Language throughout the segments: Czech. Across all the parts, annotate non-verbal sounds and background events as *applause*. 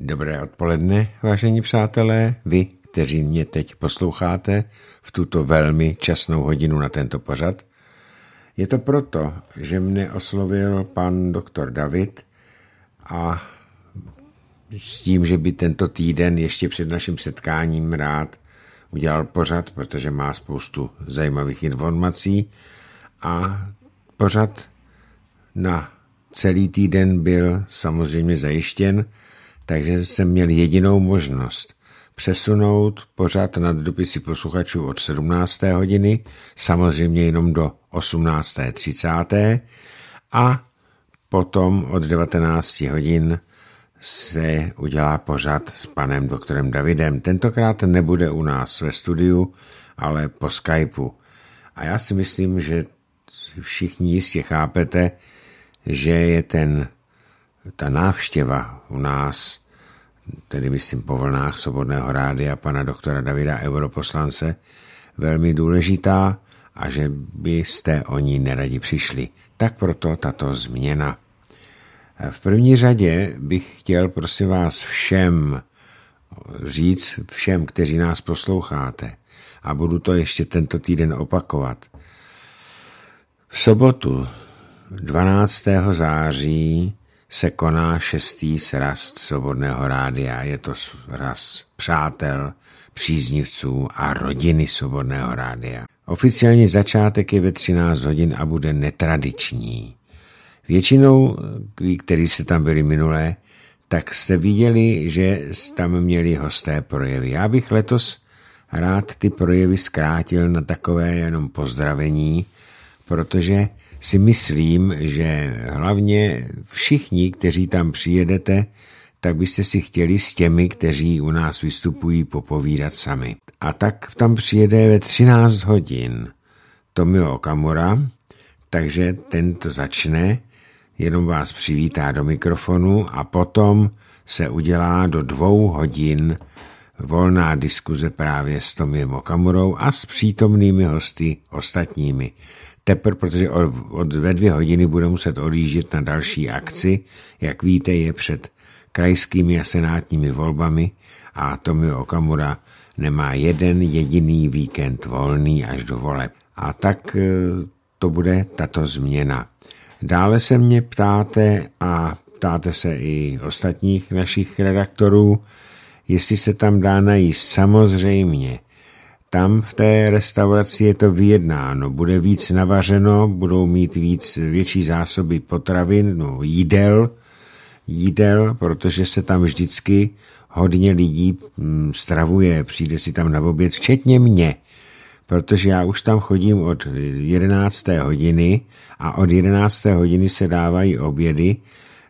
Dobré odpoledne, vážení přátelé, vy, kteří mě teď posloucháte v tuto velmi časnou hodinu na tento pořad. Je to proto, že mne oslovil pan doktor David a s tím, že by tento týden ještě před naším setkáním rád udělal pořad, protože má spoustu zajímavých informací a pořad na celý týden byl samozřejmě zajištěn, takže jsem měl jedinou možnost přesunout pořád nad dopisy posluchačů od 17. hodiny, samozřejmě jenom do 18.30 a potom od 19 hodin se udělá pořad s panem doktorem Davidem. Tentokrát nebude u nás ve studiu, ale po Skypeu. A já si myslím, že všichni jistě chápete, že je ten, ta návštěva u nás tedy myslím po vlnách Svobodného rádia pana doktora Davida Europoslance, velmi důležitá a že byste o ní neradi přišli. Tak proto tato změna. V první řadě bych chtěl, prosím vás, všem říct, všem, kteří nás posloucháte, a budu to ještě tento týden opakovat. V sobotu 12. září se koná šestý sraz Svobodného rádia. Je to sraz přátel, příznivců a rodiny Svobodného rádia. Oficiální začátek je ve 13 hodin a bude netradiční. Většinou, kteří se tam byli minulé, tak jste viděli, že tam měli hosté projevy. Já bych letos rád ty projevy zkrátil na takové jenom pozdravení, protože si myslím, že hlavně všichni, kteří tam přijedete, tak byste si chtěli s těmi, kteří u nás vystupují, popovídat sami. A tak tam přijede ve 13 hodin Tomio Okamura, takže ten to začne, jenom vás přivítá do mikrofonu a potom se udělá do dvou hodin volná diskuze právě s Tomiem Okamurou a s přítomnými hosty ostatními. Teprve, protože od, od ve dvě hodiny bude muset odjíždět na další akci, jak víte, je před krajskými a senátními volbami a Tomio Okamura nemá jeden jediný víkend volný až do voleb. A tak e, to bude tato změna. Dále se mě ptáte a ptáte se i ostatních našich redaktorů, jestli se tam dá najít. Samozřejmě, tam v té restauraci je to vyjednáno. Bude víc navařeno, budou mít víc větší zásoby potravin, no, jídel, jídel, protože se tam vždycky hodně lidí mm, stravuje, přijde si tam na oběd, včetně mě, protože já už tam chodím od 11. hodiny a od 11. hodiny se dávají obědy,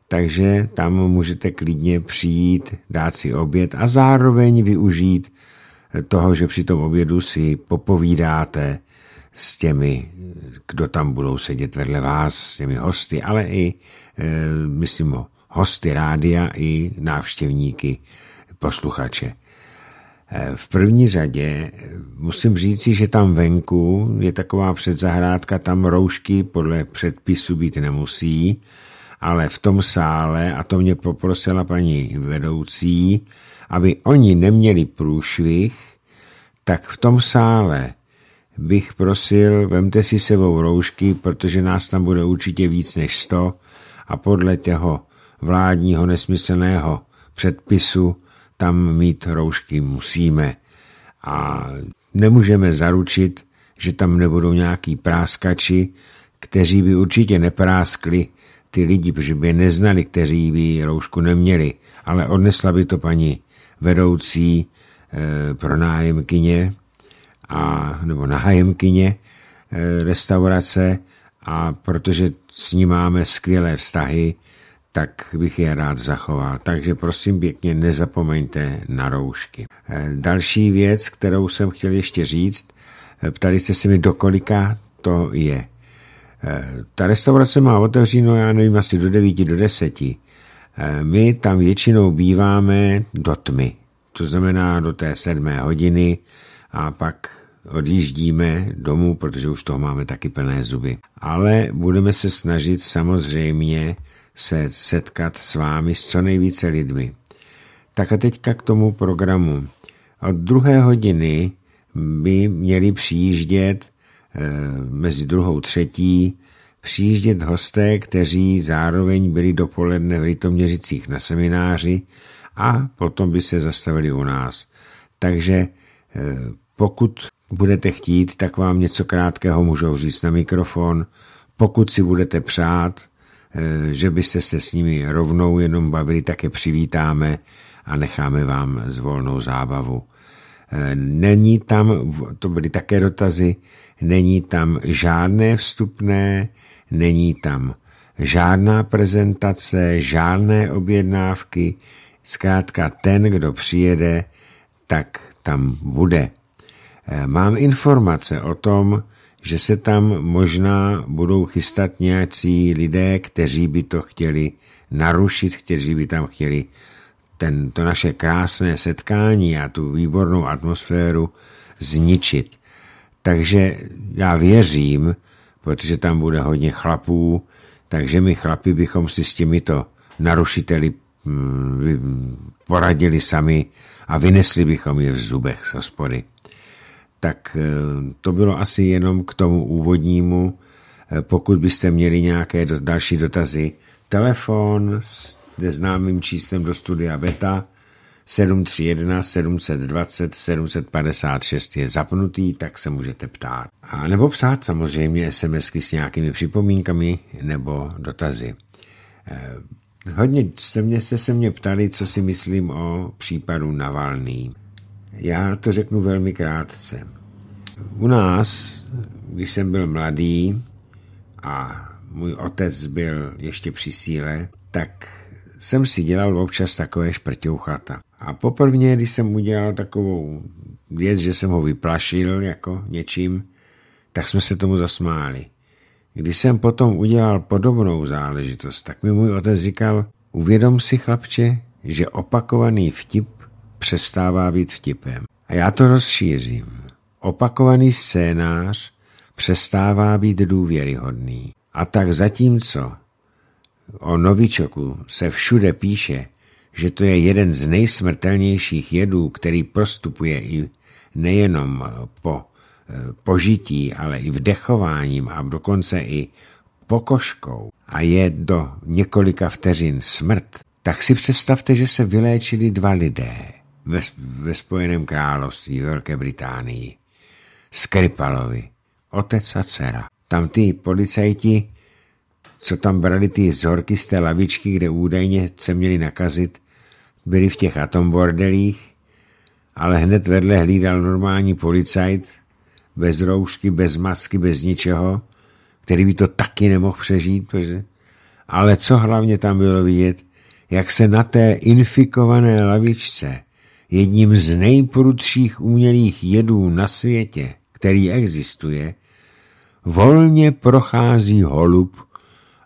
takže tam můžete klidně přijít, dát si oběd a zároveň využít toho, že při tom obědu si popovídáte s těmi, kdo tam budou sedět vedle vás, s těmi hosty, ale i, e, myslím, hosty rádia i návštěvníky, posluchače. E, v první řadě e, musím říci, že tam venku je taková předzahrádka, tam roušky podle předpisu být nemusí, ale v tom sále, a to mě poprosila paní vedoucí, aby oni neměli průšvih, tak v tom sále bych prosil, vemte si sebou roušky, protože nás tam bude určitě víc než sto a podle těho vládního nesmyslného předpisu tam mít roušky musíme. A nemůžeme zaručit, že tam nebudou nějaký práskači, kteří by určitě nepráskli ty lidi, protože by je neznali, kteří by roušku neměli, ale odnesla by to paní vedoucí eh, pronájemkyně a, nebo nájemkyně eh, restaurace a protože s ní máme skvělé vztahy, tak bych je rád zachoval. Takže prosím pěkně, nezapomeňte na roušky. Eh, další věc, kterou jsem chtěl ještě říct, ptali jste se mi, dokolika to je. Ta restaurace má otevřeno, já nevím, asi do 9, do 10. Eh, my tam většinou býváme do tmy, to znamená do té sedmé hodiny a pak odjíždíme domů, protože už toho máme taky plné zuby. Ale budeme se snažit samozřejmě se setkat s vámi s co nejvíce lidmi. Tak a teďka k tomu programu. Od druhé hodiny by měli přijíždět eh, mezi druhou třetí přijíždět hosté, kteří zároveň byli dopoledne v Litoměřicích na semináři a potom by se zastavili u nás. Takže eh, pokud budete chtít, tak vám něco krátkého můžou říct na mikrofon. Pokud si budete přát, eh, že byste se s nimi rovnou jenom bavili, tak je přivítáme a necháme vám zvolnou zábavu. Eh, není tam, to byly také dotazy, není tam žádné vstupné, Není tam žádná prezentace, žádné objednávky, zkrátka ten, kdo přijede, tak tam bude. Eh, mám informace o tom, že se tam možná budou chystat nějací lidé, kteří by to chtěli narušit, kteří by tam chtěli ten, to naše krásné setkání a tu výbornou atmosféru zničit. Takže já věřím, protože tam bude hodně chlapů, takže my chlapi bychom si s těmito narušiteli mm, poradili sami a vynesli bychom je v zubech z hospody. Tak eh, to bylo asi jenom k tomu úvodnímu. Eh, pokud byste měli nějaké další dotazy, telefon s známým číslem do studia Beta 731 720 756 je zapnutý, tak se můžete ptát. A nebo psát samozřejmě SMSky s nějakými připomínkami nebo dotazy. Eh, hodně se mě, se, se mě ptali, co si myslím o případu Navalný. Já to řeknu velmi krátce. U nás, když jsem byl mladý a můj otec byl ještě při síle, tak jsem si dělal občas takové šprťouchata. A poprvně, když jsem udělal takovou věc, že jsem ho vyplašil jako něčím, tak jsme se tomu zasmáli. Když jsem potom udělal podobnou záležitost, tak mi můj otec říkal, uvědom si chlapče, že opakovaný vtip přestává být vtipem. A já to rozšířím. Opakovaný scénář přestává být důvěryhodný. A tak zatímco o novičoku se všude píše, že to je jeden z nejsmrtelnějších jedů, který prostupuje i nejenom eh, po eh, požití, ale i vdechováním a dokonce i pokožkou a je do několika vteřin smrt, tak si představte, že se vyléčili dva lidé ve, ve Spojeném království, Velké Británii, Skripalovi, otec a dcera. Tam ty policajti, co tam brali ty zorky z té lavičky, kde údajně se měli nakazit, byli v těch atombordelích, ale hned vedle hlídal normální policajt, bez roušky, bez masky, bez ničeho, který by to taky nemohl přežít. Protože... Ale co hlavně tam bylo vidět, jak se na té infikované lavičce, jedním z nejprudších umělých jedů na světě, který existuje, volně prochází holub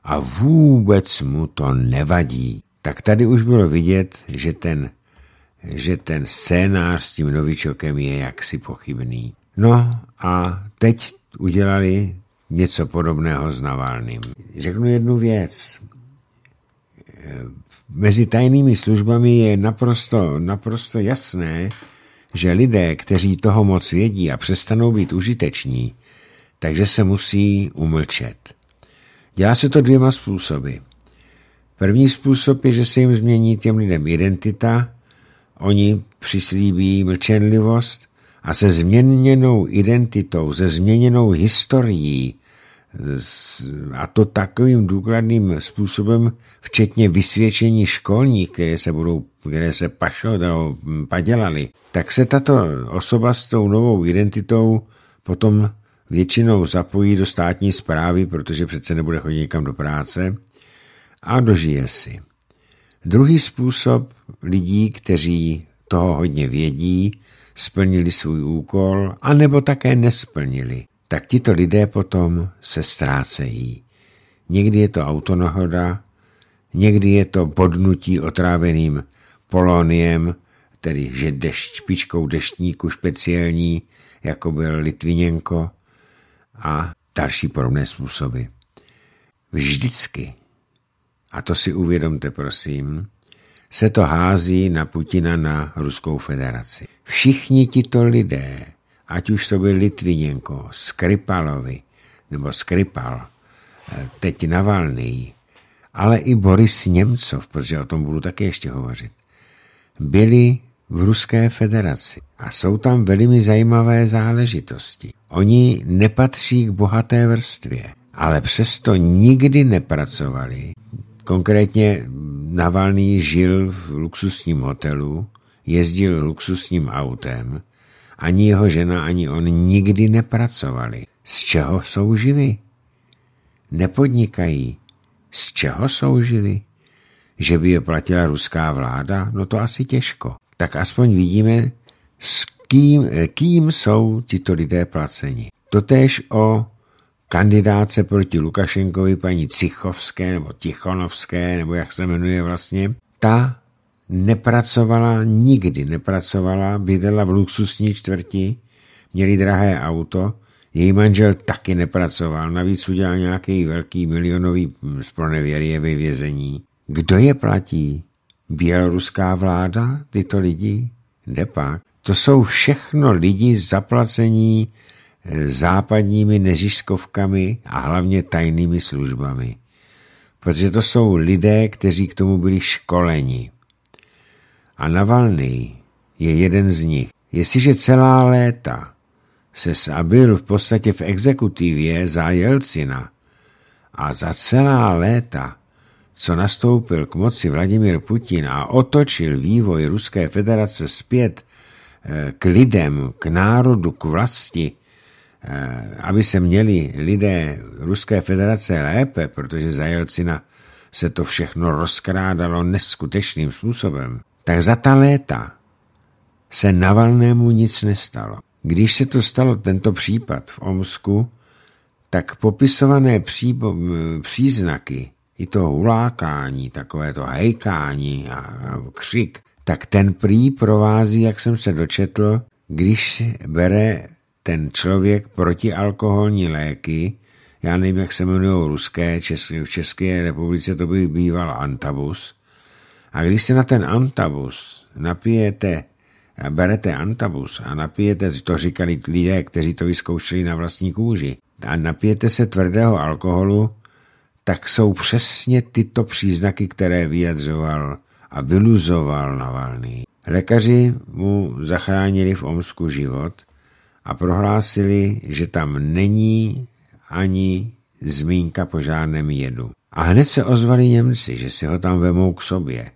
a vůbec mu to nevadí tak tady už bylo vidět, že ten, že ten scénář s tím novičokem je jaksi pochybný. No a teď udělali něco podobného s Navalným. Řeknu jednu věc. Mezi tajnými službami je naprosto, naprosto jasné, že lidé, kteří toho moc vědí a přestanou být užiteční, takže se musí umlčet. Dělá se to dvěma způsoby. První způsob je, že se jim změní těm lidem identita, oni přislíbí mlčenlivost a se změněnou identitou, se změněnou historií, a to takovým důkladným způsobem, včetně vysvědčení školních, které se, budou, které se pašo, no, padělali, tak se tato osoba s tou novou identitou potom většinou zapojí do státní zprávy, protože přece nebude chodit někam do práce a dožije si. Druhý způsob lidí, kteří toho hodně vědí, splnili svůj úkol, anebo také nesplnili, tak tito lidé potom se ztrácejí. Někdy je to autonohoda, někdy je to bodnutí otráveným poloniem, tedy že dešť, špičkou deštníku speciální, jako byl Litviněnko a další podobné způsoby. Vždycky a to si uvědomte prosím, se to hází na Putina na Ruskou federaci. Všichni tito lidé, ať už to byl Litvinenko, Skripalovi, nebo Skripal, eh, teď Navalný, ale i Boris Němcov, protože o tom budu také ještě hovořit, byli v Ruské federaci a jsou tam velmi zajímavé záležitosti. Oni nepatří k bohaté vrstvě, ale přesto nikdy nepracovali Konkrétně Navalný žil v luxusním hotelu, jezdil luxusním autem, ani jeho žena, ani on nikdy nepracovali. Z čeho jsou živi? Nepodnikají. Z čeho jsou živi? Že by je platila ruská vláda? No to asi těžko. Tak aspoň vidíme, s kým, kým jsou tito lidé placeni. Totéž o kandidáce proti Lukašenkovi paní Cichovské nebo Tichonovské, nebo jak se jmenuje vlastně, ta nepracovala, nikdy nepracovala, bydlela v luxusní čtvrti, měli drahé auto, její manžel taky nepracoval, navíc udělal nějaký velký milionový spronevěr hm, je ve vězení. Kdo je platí? Běloruská vláda tyto lidi? Depak? To jsou všechno lidi zaplacení západními neziskovkami a hlavně tajnými službami. Protože to jsou lidé, kteří k tomu byli školeni. A Navalny je jeden z nich. Jestliže celá léta se byl v podstatě v exekutivě za Jelcina a za celá léta, co nastoupil k moci Vladimir Putin a otočil vývoj Ruské federace zpět eh, k lidem, k národu, k vlasti, Eh, aby se měli lidé Ruské federace lépe, protože za Jelcina se to všechno rozkrádalo neskutečným způsobem, tak za ta léta se Navalnému nic nestalo. Když se to stalo, tento případ v Omsku, tak popisované příbo, příznaky i toho hulákání, takové to hejkání a, a křik, tak ten prý provází, jak jsem se dočetl, když bere ten člověk protialkoholní léky, já nevím, jak se jmenují ruské, české, v České republice to by býval antabus. A když se na ten antabus napijete, a berete antabus a napijete, to říkali lidé, kteří to vyzkoušeli na vlastní kůži, a napijete se tvrdého alkoholu, tak jsou přesně tyto příznaky, které vyjadřoval a vyluzoval Navalný. Lékaři mu zachránili v Omsku život – a prohlásili, že tam není ani zmínka po žádném jedu. A hned se ozvali Němci, že si ho tam vemou k sobě.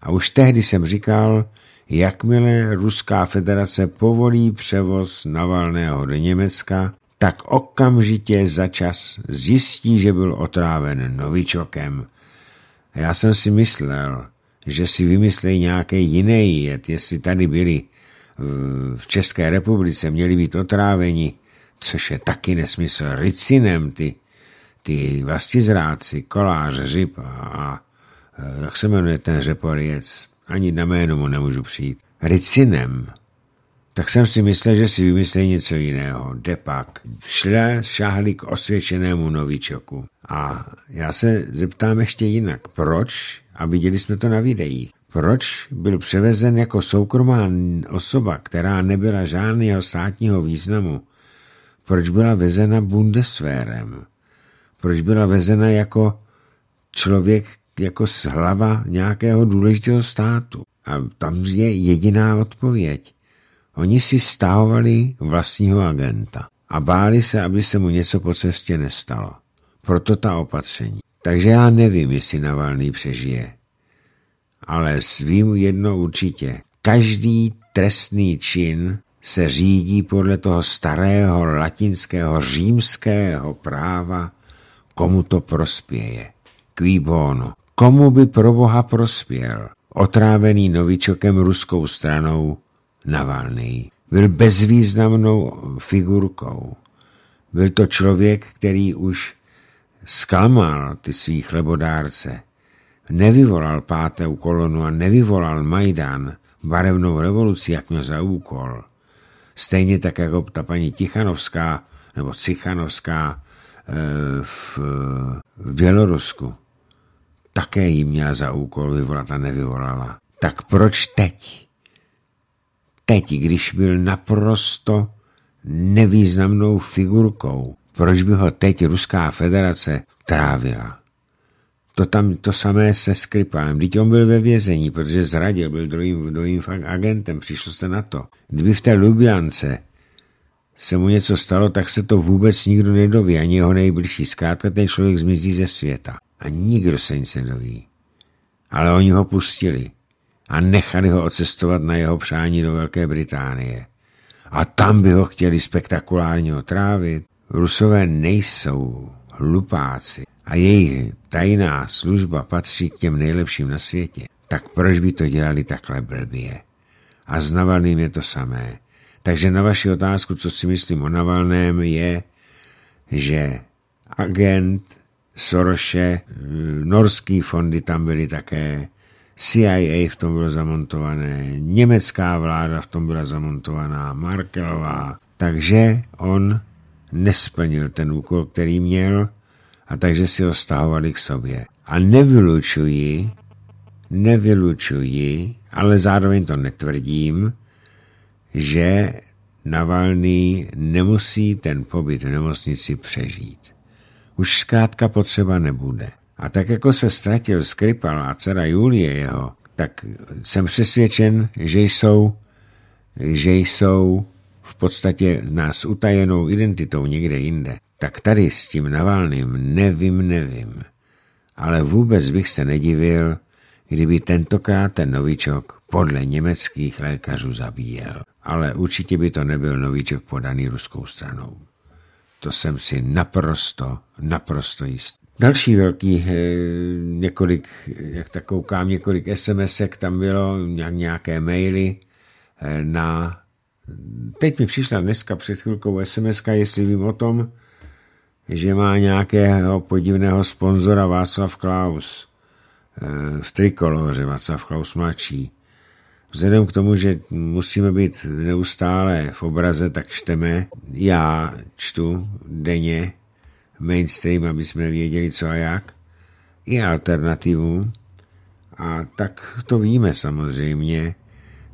A už tehdy jsem říkal, jakmile Ruská federace povolí převoz Navalného do Německa, tak okamžitě za čas zjistí, že byl otráven novičokem. Já jsem si myslel, že si vymyslej nějaký jiný jed, jestli tady byli v České republice měli být otráveni, což je taky nesmysl, ricinem, ty, ty vlastizráci, kolář, řip a, a jak se jmenuje ten řeporiec, ani na jméno mu nemůžu přijít, ricinem, tak jsem si myslel, že si vymyslí něco jiného. Depak. Šle šahli k osvědčenému novičoku. A já se zeptám ještě jinak. Proč? A viděli jsme to na videích. Proč byl převezen jako soukromá osoba, která nebyla žádného státního významu? Proč byla vezena Bundeswehrem? Proč byla vezena jako člověk, jako hlava nějakého důležitého státu? A tam je jediná odpověď. Oni si stahovali vlastního agenta a báli se, aby se mu něco po cestě nestalo. Proto ta opatření. Takže já nevím, jestli Navalný přežije ale svým jedno určitě. Každý trestný čin se řídí podle toho starého latinského římského práva, komu to prospěje. Qui bono. Komu by pro boha prospěl? Otrávený novičokem ruskou stranou Navalný. Byl bezvýznamnou figurkou. Byl to člověk, který už zklamal ty svých chlebodárce nevyvolal pátou kolonu a nevyvolal Majdan barevnou revoluci, jak měl za úkol. Stejně tak jako ta paní Tichanovská nebo Cichanovská eh, v, Bělorusku. Také ji měla za úkol vyvolat a nevyvolala. Tak proč teď? Teď, když byl naprosto nevýznamnou figurkou, proč by ho teď Ruská federace trávila? To, tam, to samé se Skripalem. Vždyť on byl ve vězení, protože zradil, byl druhým, druhým agentem, přišlo se na to. Kdyby v té Lubiance se mu něco stalo, tak se to vůbec nikdo nedoví, ani jeho nejbližší. Zkrátka ten člověk zmizí ze světa. A nikdo se nic nedoví. Ale oni ho pustili a nechali ho odcestovat na jeho přání do Velké Británie. A tam by ho chtěli spektakulárně otrávit. Rusové nejsou hlupáci a jejich tajná služba patří k těm nejlepším na světě, tak proč by to dělali takhle blbě? A s Navalným je to samé. Takže na vaši otázku, co si myslím o Navalném, je, že agent Soroše, eh, norský fondy tam byly také, CIA v tom bylo zamontované, německá vláda v tom byla zamontovaná, Markelová. Takže on nesplnil ten úkol, který měl a takže si ho stahovali k sobě. A nevylučuji, nevylučuji, ale zároveň to netvrdím, že Navalný nemusí ten pobyt v nemocnici přežít. Už zkrátka potřeba nebude. A tak jako se ztratil Skripal a dcera Julie jeho, tak jsem přesvědčen, že jsou, že jsou v podstatě nás utajenou identitou někde jinde tak tady s tím Navalným nevím, nevím. Ale vůbec bych se nedivil, kdyby tentokrát ten novičok podle německých lékařů zabíjel. Ale určitě by to nebyl novičok podaný ruskou stranou. To jsem si naprosto, naprosto jistý. Další velký, eh, několik, jak tak koukám, několik SMSek tam bylo, nějaké maily eh, na... Teď mi přišla dneska před chvilkou SMS, jestli vím o tom, že má nějakého podivného sponzora Václav Klaus eh, v trikoloře Václav Klaus mladší. Vzhledem k tomu, že musíme být neustále v obraze, tak čteme. Já čtu denně mainstream, aby jsme věděli co a jak, i alternativu. A tak to víme samozřejmě,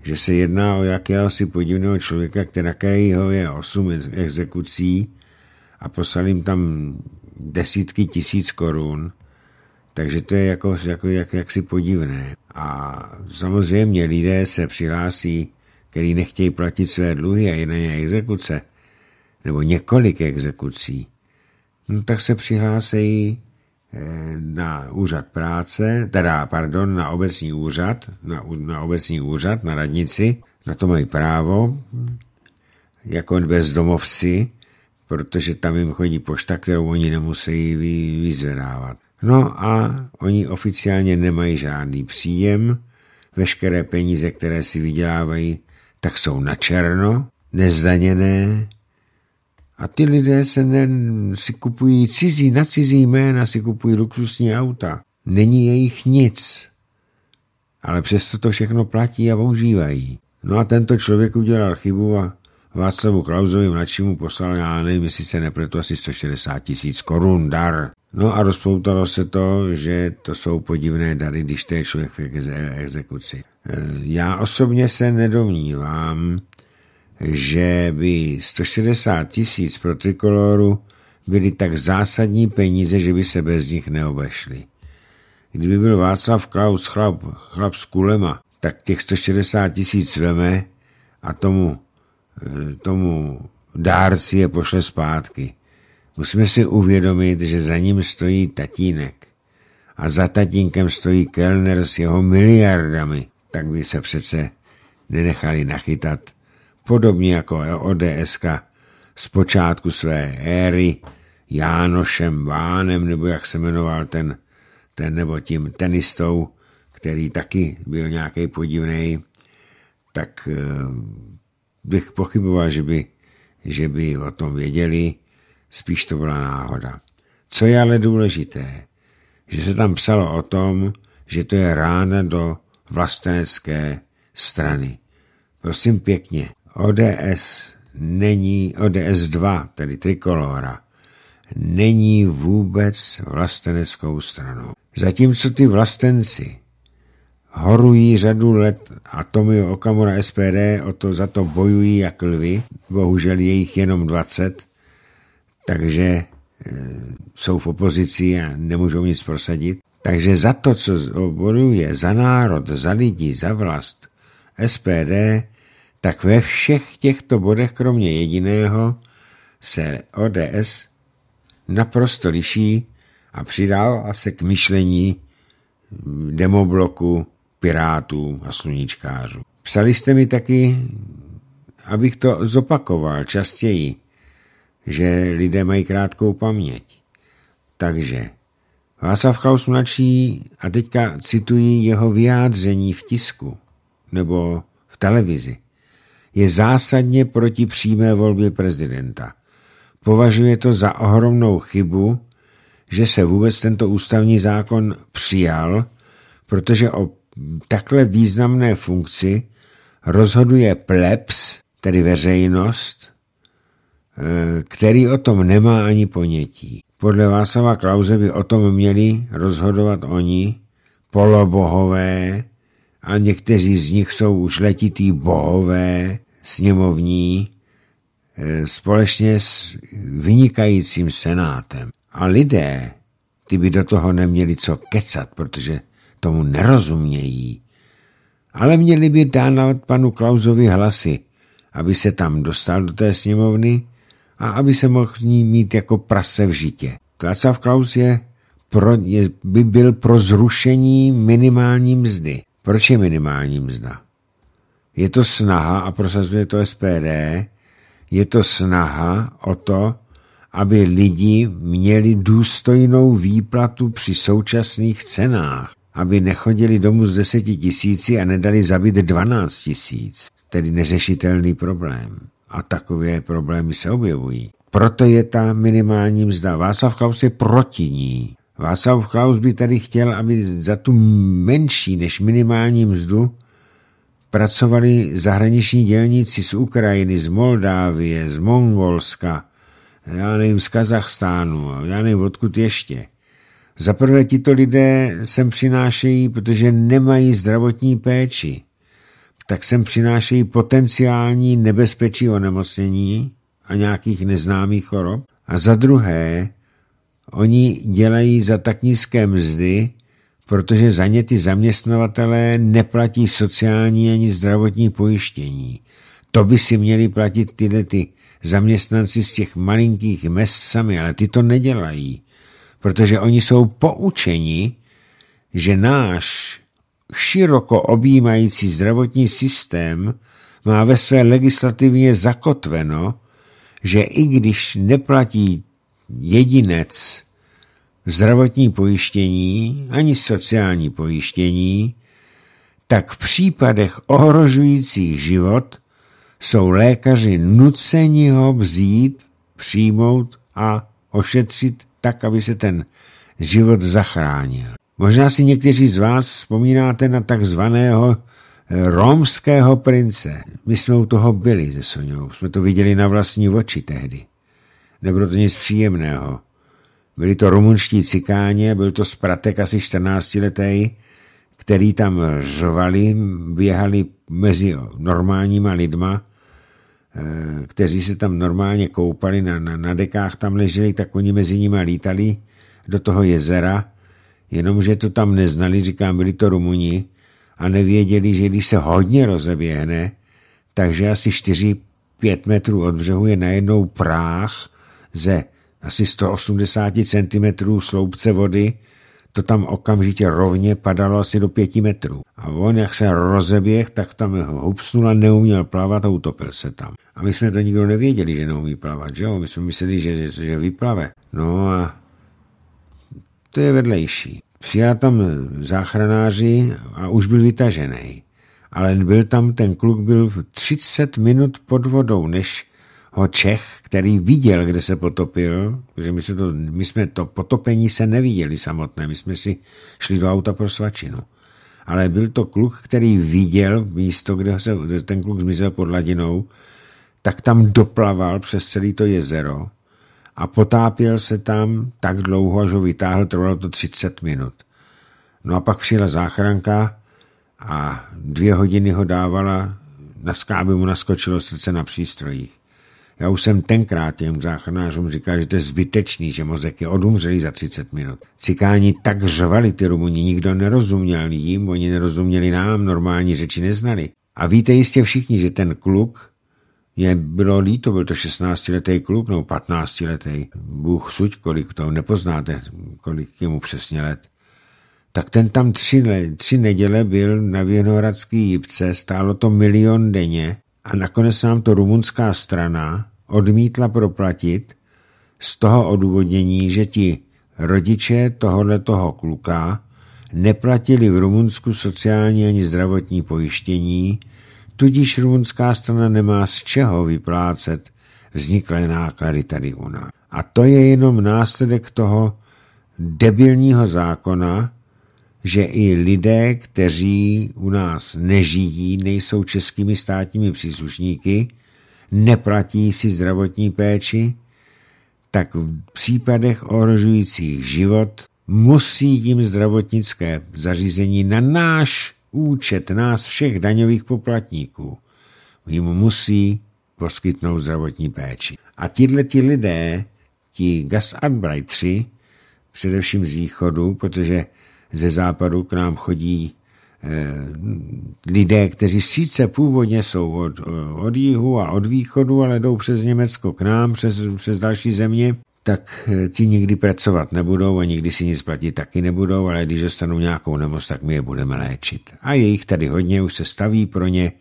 že se jedná o jakéhosi podivného člověka, kterého je 8 exekucí a poslal jim tam desítky tisíc korun, takže to je jako, jako jak, jaksi podivné. A samozřejmě lidé se přihlásí, který nechtějí platit své dluhy a jiné exekuce, nebo několik exekucí, no tak se přihlásejí eh, na úřad práce, teda, pardon, na obecní úřad, na, na obecní úřad, na radnici, na to mají právo, jako bezdomovci, protože tam jim chodí pošta, kterou oni nemusí vy, vyzvedávat. No a oni oficiálně nemají žádný příjem, veškeré peníze, které si vydělávají, tak jsou na černo, nezdaněné a ty lidé se ne, si kupují cizí, na cizí jména si kupují luxusní auta. Není jejich nic, ale přesto to všechno platí a používají. No a tento člověk udělal chybu a Václavu Klausovi mladšímu poslal, já nevím, jestli se nepletu, asi 160 tisíc korun dar. No a rozpoutalo se to, že to jsou podivné dary, když to je člověk v exekuci. Eh, já osobně se nedomnívám, že by 160 tisíc pro trikoloru byly tak zásadní peníze, že by se bez nich neobešly. Kdyby byl Václav Klaus chlap, chlap s kulema, tak těch 160 tisíc veme a tomu Eh, tomu dárci je pošle zpátky. Musíme si uvědomit, že za ním stojí tatínek a za tatínkem stojí kelner s jeho miliardami, tak by se přece nenechali nachytat. Podobně jako ODS z počátku své éry Jánošem Vánem, nebo jak se jmenoval ten, ten nebo tím tenistou, který taky byl nějaký podivný, tak eh, bych pochyboval, že by, že by o tom věděli, spíš to byla náhoda. Co je ale důležité, že se tam psalo o tom, že to je rána do vlastenecké strany. Prosím pěkně, ODS není, ODS 2, tedy Trikolora, není vůbec vlasteneckou stranou. Zatímco ty vlastenci horují řadu let a Tomio Okamura SPD o to za to bojují jak lvy, bohužel je jich jenom 20, takže e, jsou v opozici a nemůžou nic prosadit. Takže za to, co bojuje za národ, za lidi, za vlast SPD, tak ve všech těchto bodech, kromě jediného, se ODS naprosto liší a přidal a se k myšlení demobloku pirátů a sluníčkářů. Psali jste mi taky, abych to zopakoval častěji, že lidé mají krátkou paměť. Takže Václav Klaus mladší, a teďka cituji jeho vyjádření v tisku nebo v televizi, je zásadně proti přímé volbě prezidenta. Považuje to za ohromnou chybu, že se vůbec tento ústavní zákon přijal, protože o takhle významné funkci rozhoduje plebs, tedy veřejnost, eh, který o tom nemá ani ponětí. Podle Václava Klauze by o tom měli rozhodovat oni, polobohové, a někteří z nich jsou už letití bohové, sněmovní, eh, společně s vynikajícím senátem. A lidé, ty by do toho neměli co kecat, protože tomu nerozumějí. Ale měli by dávat panu Klausovi hlasy, aby se tam dostal do té sněmovny a aby se mohl z ní mít jako prase v žitě. Klacav Klaus je pro, je, by byl pro zrušení minimální mzdy. Proč je minimální mzda? Je to snaha, a prosazuje to SPD, je to snaha o to, aby lidi měli důstojnou výplatu při současných cenách aby nechodili domů z deseti tisíci a nedali zabít dvanáct tisíc, tedy neřešitelný problém. A takové problémy se objevují. Proto je ta minimální mzda. Václav Klaus je proti ní. Václav Klaus by tady chtěl, aby za tu menší než minimální mzdu pracovali zahraniční dělníci z Ukrajiny, z Moldávie, z Mongolska, já nevím, z Kazachstánu, já nevím, odkud ještě. Za prvé tito lidé sem přinášejí, protože nemají zdravotní péči, tak sem přinášejí potenciální nebezpečí onemocnění a nějakých neznámých chorob. A za druhé, oni dělají za tak nízké mzdy, protože za ně ty zaměstnavatelé neplatí sociální ani zdravotní pojištění. To by si měli platit tyhle ty zaměstnanci z těch malinkých mest sami, ale ty to nedělají protože oni jsou poučeni, že náš široko objímající zdravotní systém má ve své legislativně zakotveno, že i když neplatí jedinec zdravotní pojištění ani sociální pojištění, tak v případech ohrožujících život jsou lékaři nuceni ho vzít, přijmout a ošetřit tak, aby se ten život zachránil. Možná si někteří z vás vzpomínáte na takzvaného eh, romského prince. My jsme u toho byli se Soňou, jsme to viděli na vlastní oči tehdy. Nebylo to nic příjemného. Byli to rumunští cikáně, byl to spratek asi 14-letý, který tam řvali, běhali mezi normálníma lidma Eh, kteří se tam normálně koupali, na, na, na dekách tam leželi, tak oni mezi nimi lítali do toho jezera, jenomže to tam neznali, říkám, byli to Rumuni a nevěděli, že když se hodně rozeběhne, takže asi 4-5 metrů od břehu je najednou práh ze asi 180 cm sloupce vody to tam okamžitě rovně padalo asi do pěti metrů. A on, jak se rozeběh, tak tam hupsnul a neuměl plavat a utopil se tam. A my jsme to nikdo nevěděli, že neumí plavat, že jo? My jsme mysleli, že, že, že vyplave. No a to je vedlejší. Přijel tam záchranáři a už byl vytažený. Ale byl tam, ten kluk byl 30 minut pod vodou, než ho Čech, který viděl, kde se potopil, že my, jsme to, my jsme to potopení se neviděli samotné, my jsme si šli do auta pro svačinu. Ale byl to kluk, který viděl místo, kde, se, kde ten kluk zmizel pod ladinou, tak tam doplaval přes celé to jezero a potápěl se tam tak dlouho, až ho vytáhl, trvalo to 30 minut. No a pak přijela záchranka a dvě hodiny ho dávala, na skáby mu naskočilo srdce na přístrojích. Já už jsem tenkrát těm záchranářům říkal, že to je zbytečný, že mozek je odumřelý za 30 minut. Cikáni tak řvali ty Rumuni, nikdo nerozuměl jim, oni nerozuměli nám, normální řeči neznali. A víte jistě všichni, že ten kluk, mě bylo líto, byl to 16-letý kluk nebo 15-letý. Bůh suď, kolik to nepoznáte, kolik je mu přesně let. Tak ten tam tři, tři neděle byl na Věnohradský jibce, stálo to milion denně a nakonec nám to rumunská strana odmítla proplatit z toho odůvodnění, že ti rodiče tohoto kluka neplatili v Rumunsku sociální ani zdravotní pojištění, tudíž rumunská strana nemá z čeho vyplácet vzniklé náklady tady u nás. A to je jenom následek toho debilního zákona, že i lidé, kteří u nás nežijí, nejsou českými státními příslušníky, neplatí si zdravotní péči, tak v případech ohrožujících život musí jim zdravotnické zařízení na náš účet nás všech daňových poplatníků jim musí poskytnout zdravotní péči. A tyhle ti lidé, ti gasarbeitři, především z východu, protože ze západu k nám chodí eh, lidé, kteří sice původně jsou od, eh, od jihu a od východu, ale jdou přes Německo k nám, přes, přes další země, tak eh, ti nikdy pracovat nebudou a nikdy si nic platit taky nebudou, ale když dostanou nějakou nemoc, tak my je budeme léčit. A je jich tady hodně, už se staví pro ně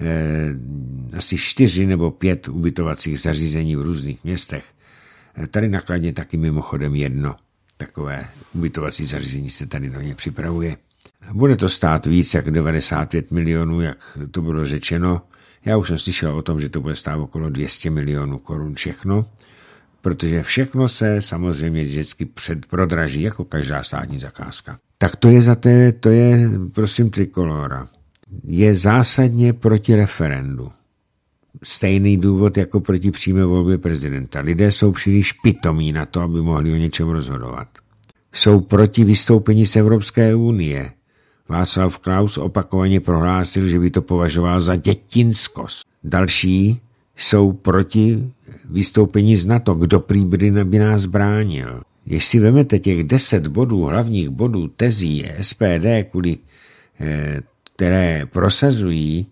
eh, asi čtyři nebo pět ubytovacích zařízení v různých městech. Tady nakladně taky mimochodem jedno. Takové ubytovací zařízení se tady do ně připravuje. Bude to stát víc jak 95 milionů, jak to bylo řečeno. Já už jsem slyšel o tom, že to bude stát okolo 200 milionů korun všechno, protože všechno se samozřejmě vždycky předprodraží, jako každá státní zakázka. Tak to je za té, to je prosím trikolora. Je zásadně proti referendu stejný důvod jako proti přímé volbě prezidenta. Lidé jsou příliš pitomí na to, aby mohli o něčem rozhodovat. Jsou proti vystoupení z Evropské unie. Václav Klaus opakovaně prohlásil, že by to považoval za dětinskost. Další jsou proti vystoupení z NATO. Kdo prý by nás bránil? Když si vemete těch deset bodů, hlavních bodů tezí SPD, kvůli, eh, které prosazují,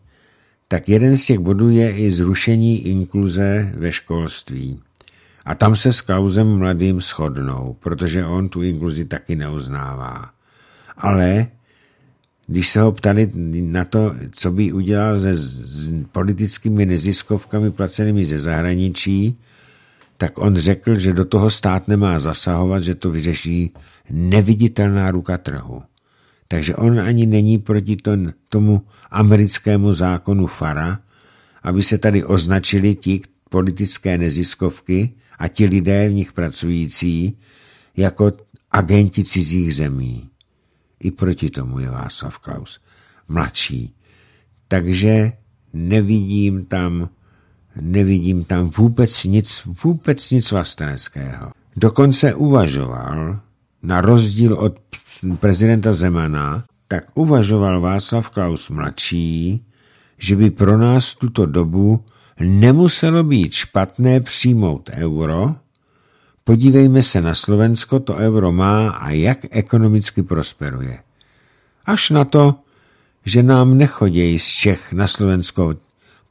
tak jeden z těch bodů je i zrušení inkluze ve školství. A tam se s Klausem mladým shodnou, protože on tu inkluzi taky neuznává. Ale když se ho ptali na to, co by udělal se s politickými neziskovkami placenými ze zahraničí, tak on řekl, že do toho stát nemá zasahovat, že to vyřeší neviditelná ruka trhu. Takže on ani není proti tomu americkému zákonu FARA, aby se tady označili ti politické neziskovky a ti lidé v nich pracující jako agenti cizích zemí. I proti tomu je Václav Klaus mladší. Takže nevidím tam, nevidím tam vůbec nic, vůbec nic vlasteneckého. Dokonce uvažoval, na rozdíl od prezidenta Zemana, tak uvažoval Václav Klaus mladší, že by pro nás tuto dobu nemuselo být špatné přijmout euro. Podívejme se na Slovensko, to euro má a jak ekonomicky prosperuje. Až na to, že nám nechodějí z Čech na Slovensko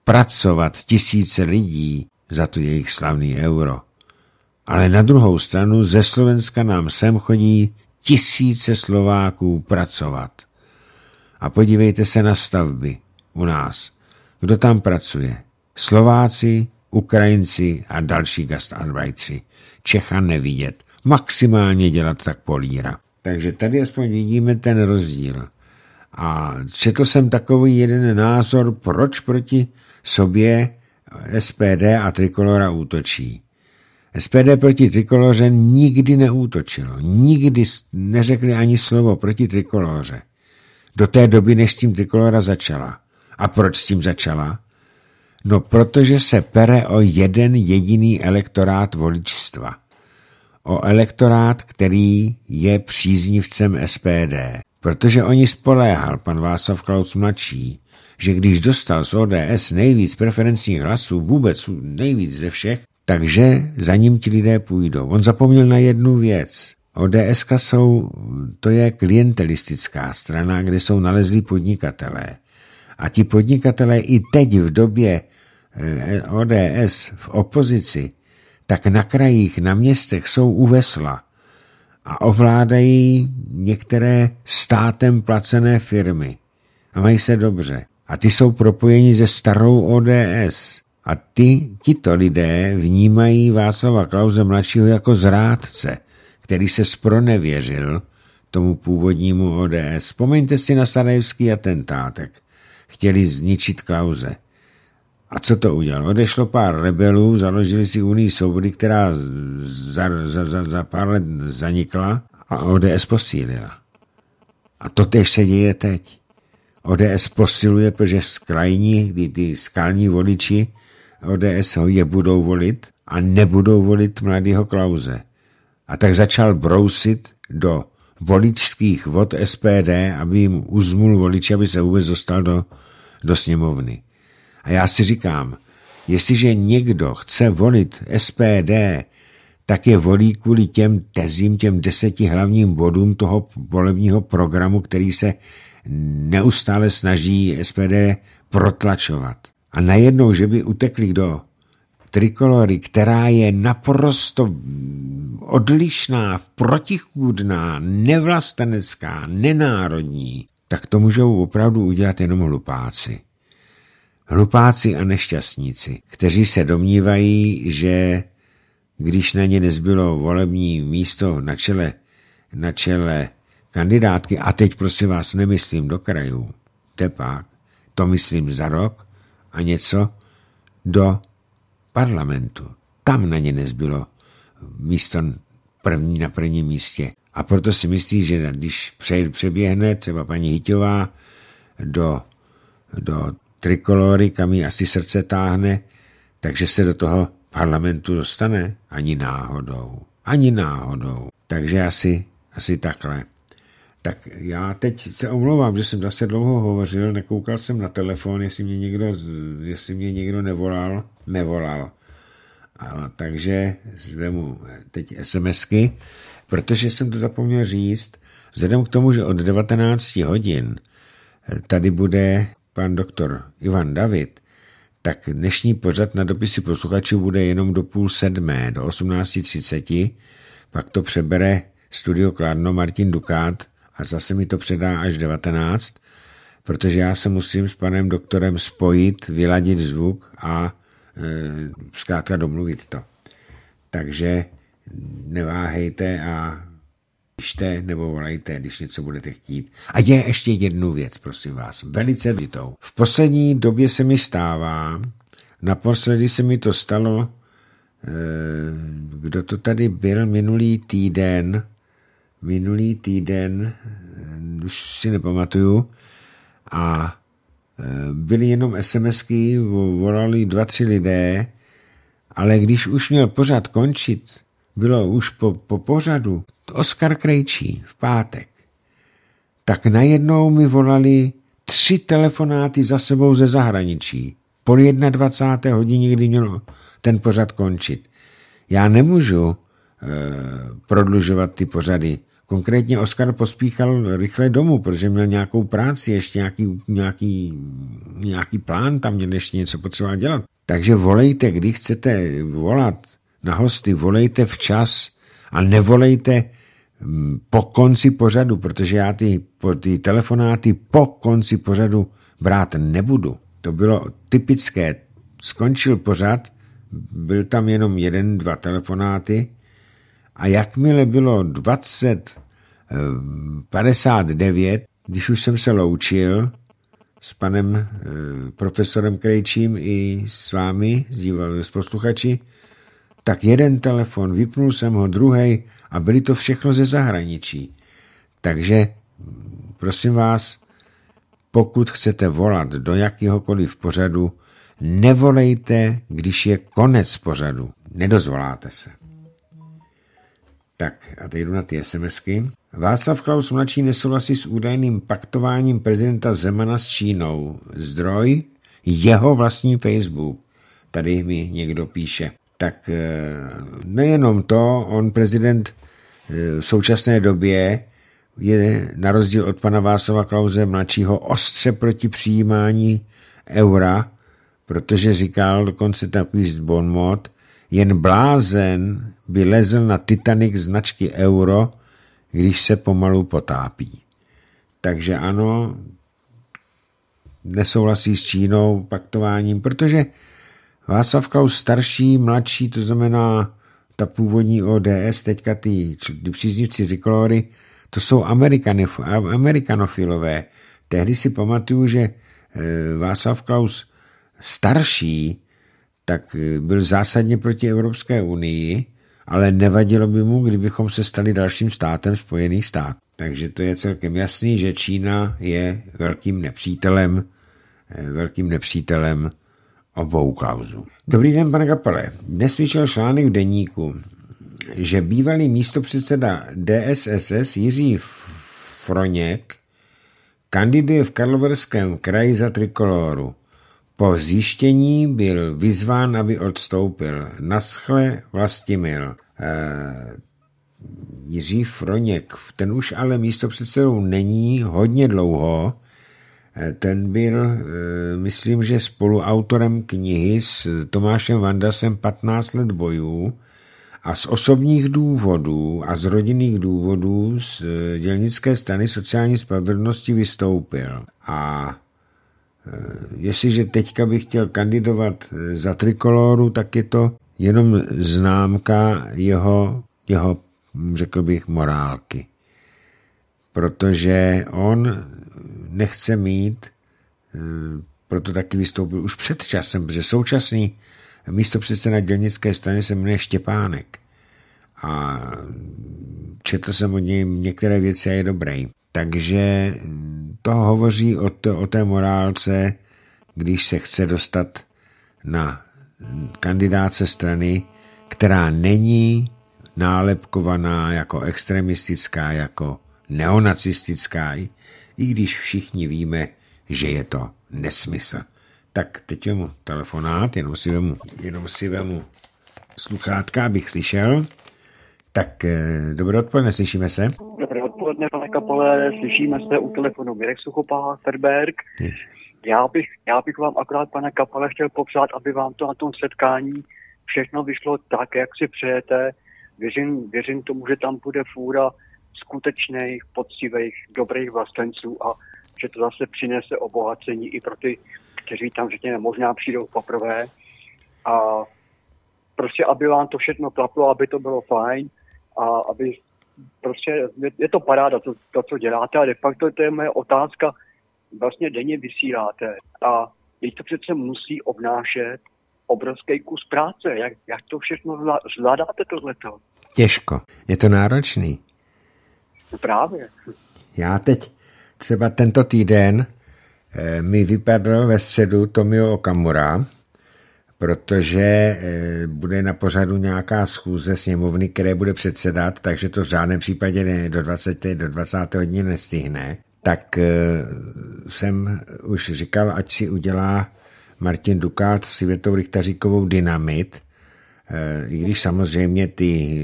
pracovat tisíce lidí za to jejich slavný euro. Ale na druhou stranu ze Slovenska nám sem chodí tisíce Slováků pracovat. A podívejte se na stavby u nás. Kdo tam pracuje? Slováci, Ukrajinci a další gastarbeitři. Čecha nevidět. Maximálně dělat tak políra. Takže tady aspoň vidíme ten rozdíl. A četl jsem takový jeden názor, proč proti sobě SPD a Trikolora útočí. SPD proti trikoloře nikdy neútočilo, nikdy neřekli ani slovo proti trikoloře. Do té doby, než s tím trikolora začala. A proč s tím začala? No, protože se pere o jeden jediný elektorát voličstva. O elektorát, který je příznivcem SPD. Protože oni spoléhal, pan Václav Klaus mladší, že když dostal z ODS nejvíc preferenčních hlasů, vůbec nejvíc ze všech, takže za ním ti lidé půjdou. On zapomněl na jednu věc. ODS jsou, to je klientelistická strana, kde jsou nalezlí podnikatelé. A ti podnikatelé i teď v době eh, ODS v opozici, tak na krajích, na městech jsou u vesla a ovládají některé státem placené firmy a mají se dobře. A ty jsou propojeni se starou ODS. A ty, tito lidé vnímají Václava Klauze mladšího jako zrádce, který se spronevěřil tomu původnímu ODS. Vzpomeňte si na sarajevský atentátek. Chtěli zničit Klauze. A co to udělalo? Odešlo pár rebelů, založili si Unii svobody, která za, za, za, za pár let zanikla a ODS posílila. A to tež se děje teď. ODS posiluje, protože skrajní, ty, ty skalní voliči ODS ho je budou volit a nebudou volit mladého Klauze. A tak začal brousit do voličských vod SPD, aby jim uzmul volič, aby se vůbec dostal do, do sněmovny. A já si říkám, jestliže někdo chce volit SPD, tak je volí kvůli těm tezím, těm deseti hlavním bodům toho volebního programu, který se neustále snaží SPD protlačovat a najednou, že by utekli do trikolory, která je naprosto odlišná, protichůdná, nevlastenecká, nenárodní, tak to můžou opravdu udělat jenom hlupáci. Hlupáci a nešťastníci, kteří se domnívají, že když na ně nezbylo volební místo na čele, na čele kandidátky, a teď prostě vás nemyslím do krajů, tepak, to myslím za rok, a něco do parlamentu. Tam na ně nezbylo místo první na prvním místě. A proto si myslí, že když přeběhne třeba paní Hyťová do, do trikolory, kam jí asi srdce táhne, takže se do toho parlamentu dostane? Ani náhodou. Ani náhodou. Takže asi, asi takhle. Tak já teď se omlouvám, že jsem zase dlouho hovořil, nekoukal jsem na telefon, jestli mě někdo, jestli mě někdo nevolal, nevolal. A, takže zvemu teď SMSky, protože jsem to zapomněl říct, vzhledem k tomu, že od 19 hodin tady bude pan doktor Ivan David, tak dnešní pořad na dopisy posluchačů bude jenom do půl sedmé, do 18.30, pak to přebere studio Kladno Martin Dukát a zase mi to předá až 19, protože já se musím s panem doktorem spojit, vyladit zvuk a e, zkrátka domluvit to. Takže neváhejte a pište nebo volejte, když něco budete chtít. A je ještě jednu věc, prosím vás, velice důležitou. V poslední době se mi stává, naposledy se mi to stalo, e, kdo to tady byl minulý týden, minulý týden, eh, už si nepamatuju, a eh, byly jenom SMSky, volali dva, tři lidé, ale když už měl pořád končit, bylo už po, po pořadu, Oskar Krejčí v pátek, tak najednou mi volali tři telefonáty za sebou ze zahraničí. Po 21. hodině, kdy měl ten pořad končit. Já nemůžu e, prodlužovat ty pořady Konkrétně Oskar pospíchal rychle domů, protože měl nějakou práci, ještě nějaký, nějaký, nějaký plán, tam měl ještě něco potřeba dělat. Takže volejte, kdy chcete volat na hosty, volejte včas a nevolejte mm, po konci pořadu, protože já ty, ty telefonáty po konci pořadu brát nebudu. To bylo typické. Skončil pořad, byl tam jenom jeden, dva telefonáty a jakmile bylo 20, 59, eh, když už jsem se loučil s panem eh, profesorem Krejčím i s vámi, s posluchači, tak jeden telefon, vypnul jsem ho, druhý a byly to všechno ze zahraničí. Takže prosím vás, pokud chcete volat do jakéhokoliv pořadu, nevolejte, když je konec pořadu. Nedozvoláte se. Tak a teď jdu na ty SMSky. Václav Klaus mladší nesouhlasí s údajným paktováním prezidenta Zemana s Čínou. Zdroj jeho vlastní Facebook. Tady mi někdo píše. Tak eh, nejenom to, on prezident eh, v současné době je na rozdíl od pana Václava Klauze mladšího ostře proti přijímání eura, protože říkal dokonce takový zbonmot, jen blázen by lezl na Titanic značky euro, když se pomalu potápí. Takže ano, nesouhlasí s Čínou paktováním, protože Václav Klaus starší, mladší, to znamená ta původní ODS, teďka ty, ty příznivci rikolory, to jsou amerikanofilové. Tehdy si pamatuju, že eh, Václav Klaus starší tak e, byl zásadně proti Evropské unii, ale nevadilo by mu, kdybychom se stali dalším státem Spojených států. Takže to je celkem jasný, že Čína je velkým nepřítelem, e, velkým nepřítelem obou klauzů. Dobrý den, pane Kapele. Dnes vyšel článek v deníku, že bývalý místopředseda DSSS Jiří Froněk kandiduje v Karloverském kraji za trikoloru. Po zjištění byl vyzván, aby odstoupil. Naschle Vlastimil. Eh, Jiří Froněk, ten už ale místo předsedou není hodně dlouho. Eh, ten byl, eh, myslím, že spoluautorem knihy s Tomášem Vandasem 15 let bojů a z osobních důvodů a z rodinných důvodů z eh, dělnické strany sociální spravedlnosti vystoupil. A Eh, jestliže teďka bych chtěl kandidovat eh, za trikoloru, tak je to jenom známka jeho, jeho řekl bych, morálky. Protože on nechce mít, eh, proto taky vystoupil už před časem, protože současný místo předseda dělnické strany se jmenuje Štěpánek. A četl jsem od něj některé věci a je dobrý. Takže to hovoří o, to, o té morálce, když se chce dostat na kandidáce strany, která není nálepkovaná jako extremistická, jako neonacistická, i když všichni víme, že je to nesmysl. Tak teď mu telefonát, jenom si vemu, jenom si vemu sluchátka, abych slyšel. Tak eh, dobré odpoledne, slyšíme se. Dobré odpoledne, pane Kapole, slyšíme se u telefonu Mirek Suchopá, Ferberg. Já bych, já bych vám akorát, pane Kapole, chtěl popřát, aby vám to na tom setkání všechno vyšlo tak, jak si přejete. Věřím, věřím tomu, že tam bude fůra skutečných, poctivých, dobrých vlastenců a že to zase přinese obohacení i pro ty, kteří tam řekněme možná přijdou poprvé. A prostě, aby vám to všechno klaplo, aby to bylo fajn a aby prostě je, je to paráda, to, to, co děláte, ale de facto to je moje otázka. Vlastně denně vysíláte a teď to přece musí obnášet obrovský kus práce. Jak, jak to všechno zvládáte tohleto? Těžko. Je to náročný. No právě. Já teď třeba tento týden eh, mi vypadl ve středu Tomio Okamura, protože eh, bude na pořadu nějaká schůze sněmovny, které bude předsedat, takže to v žádném případě do 20. do 20. dní nestihne, tak eh, jsem už říkal, ať si udělá Martin Dukát s Ivetou Richtaříkovou dynamit, eh, i když samozřejmě ty,